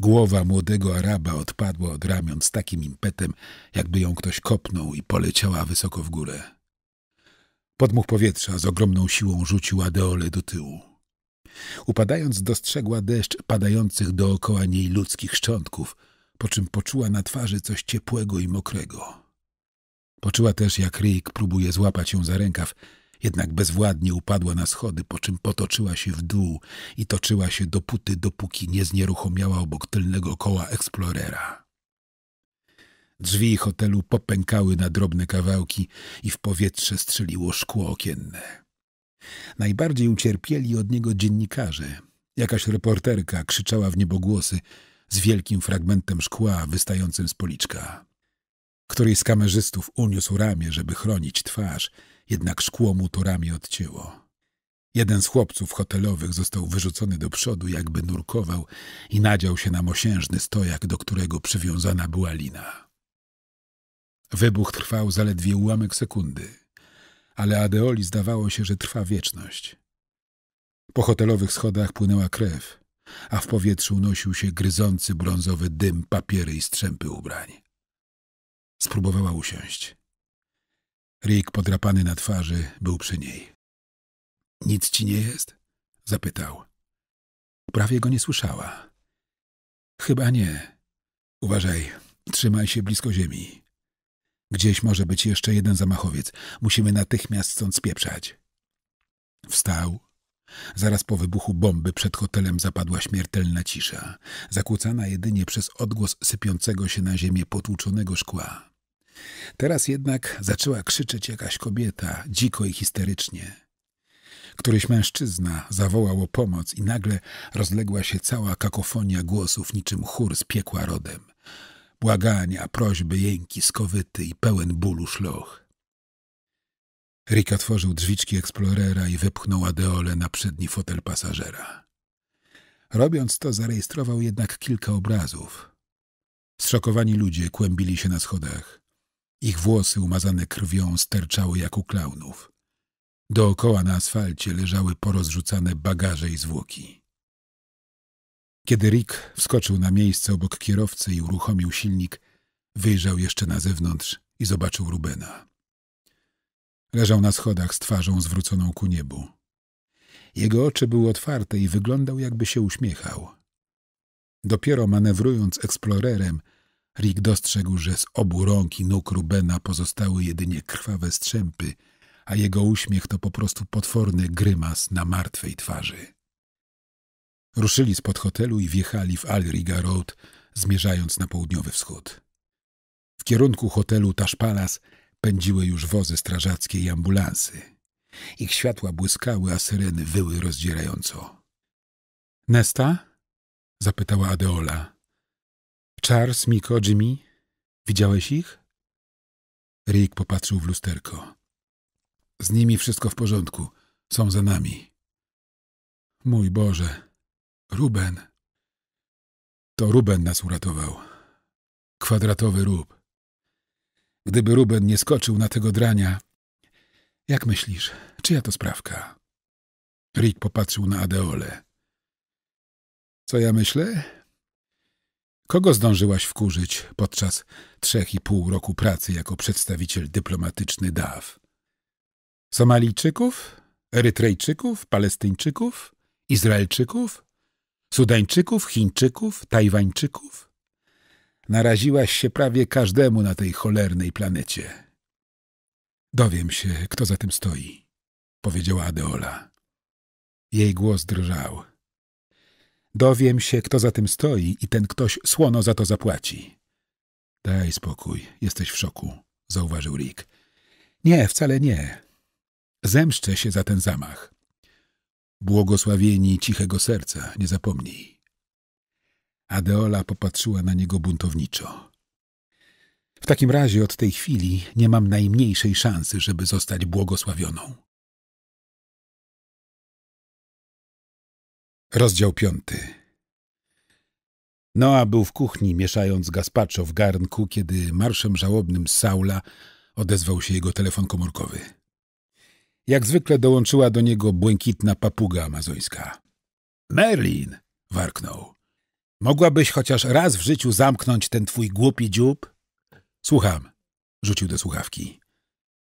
Głowa młodego Araba odpadła od ramion z takim impetem, jakby ją ktoś kopnął i poleciała wysoko w górę. Podmuch powietrza z ogromną siłą rzucił Adeole do tyłu. Upadając dostrzegła deszcz padających dookoła niej ludzkich szczątków, po czym poczuła na twarzy coś ciepłego i mokrego. Poczuła też, jak Rick próbuje złapać ją za rękaw, jednak bezwładnie upadła na schody, po czym potoczyła się w dół i toczyła się dopóty, dopóki nie znieruchomiała obok tylnego koła eksplorera. Drzwi hotelu popękały na drobne kawałki i w powietrze strzeliło szkło okienne. Najbardziej ucierpieli od niego dziennikarze. Jakaś reporterka krzyczała w niebogłosy z wielkim fragmentem szkła wystającym z policzka. Któryś z kamerzystów uniósł ramię, żeby chronić twarz – jednak szkło mu to ramię odcięło. Jeden z chłopców hotelowych został wyrzucony do przodu, jakby nurkował i nadział się na mosiężny stojak, do którego przywiązana była lina. Wybuch trwał zaledwie ułamek sekundy, ale Adeoli zdawało się, że trwa wieczność. Po hotelowych schodach płynęła krew, a w powietrzu unosił się gryzący brązowy dym papiery i strzępy ubrań. Spróbowała usiąść. Rick podrapany na twarzy był przy niej. Nic ci nie jest? zapytał. Prawie go nie słyszała. Chyba nie. Uważaj, trzymaj się blisko ziemi. Gdzieś może być jeszcze jeden zamachowiec. Musimy natychmiast stąd spieprzać. Wstał. Zaraz po wybuchu bomby przed hotelem zapadła śmiertelna cisza, zakłócana jedynie przez odgłos sypiącego się na ziemię potłuczonego szkła. Teraz jednak zaczęła krzyczeć jakaś kobieta, dziko i histerycznie. Któryś mężczyzna zawołał o pomoc i nagle rozległa się cała kakofonia głosów niczym chór z piekła rodem. Błagania, prośby, jęki, skowyty i pełen bólu szloch. Rick otworzył drzwiczki eksplorera i wypchnął Adeole na przedni fotel pasażera. Robiąc to, zarejestrował jednak kilka obrazów. Zszokowani ludzie kłębili się na schodach. Ich włosy umazane krwią sterczały jak u klaunów. Dookoła na asfalcie leżały porozrzucane bagaże i zwłoki. Kiedy Rick wskoczył na miejsce obok kierowcy i uruchomił silnik, wyjrzał jeszcze na zewnątrz i zobaczył Rubena. Leżał na schodach z twarzą zwróconą ku niebu. Jego oczy były otwarte i wyglądał, jakby się uśmiechał. Dopiero manewrując eksplorerem, Rick dostrzegł, że z obu rąk i nóg Rubena pozostały jedynie krwawe strzępy, a jego uśmiech to po prostu potworny grymas na martwej twarzy. Ruszyli spod hotelu i wjechali w Alriga Road, zmierzając na południowy wschód. W kierunku hotelu Taszpalas pędziły już wozy strażackie i ambulansy. Ich światła błyskały, a syreny wyły rozdzierająco. — Nesta? — zapytała Adeola. Charles, Miko, Jimmy? Widziałeś ich? Rick popatrzył w lusterko. Z nimi wszystko w porządku. Są za nami. Mój Boże. Ruben. To Ruben nas uratował. Kwadratowy rób. Gdyby Ruben nie skoczył na tego drania... Jak myślisz, czyja to sprawka? Rick popatrzył na Adeole. Co ja myślę? Kogo zdążyłaś wkurzyć podczas trzech i pół roku pracy jako przedstawiciel dyplomatyczny DAW? Somalijczyków? Erytrejczyków? Palestyńczyków? Izraelczyków? Sudańczyków? Chińczyków? Tajwańczyków? Naraziłaś się prawie każdemu na tej cholernej planecie. Dowiem się, kto za tym stoi, powiedziała Adeola. Jej głos drżał. Dowiem się, kto za tym stoi i ten ktoś słono za to zapłaci. Daj spokój, jesteś w szoku, zauważył Rick. Nie, wcale nie. Zemszczę się za ten zamach. Błogosławieni cichego serca, nie zapomnij. Adeola popatrzyła na niego buntowniczo. W takim razie od tej chwili nie mam najmniejszej szansy, żeby zostać błogosławioną. Rozdział piąty. Noa był w kuchni, mieszając gazpacho w garnku, kiedy marszem żałobnym Saula odezwał się jego telefon komórkowy. Jak zwykle dołączyła do niego błękitna papuga amazońska. Merlin! warknął. Mogłabyś chociaż raz w życiu zamknąć ten twój głupi dziób? Słucham, rzucił do słuchawki.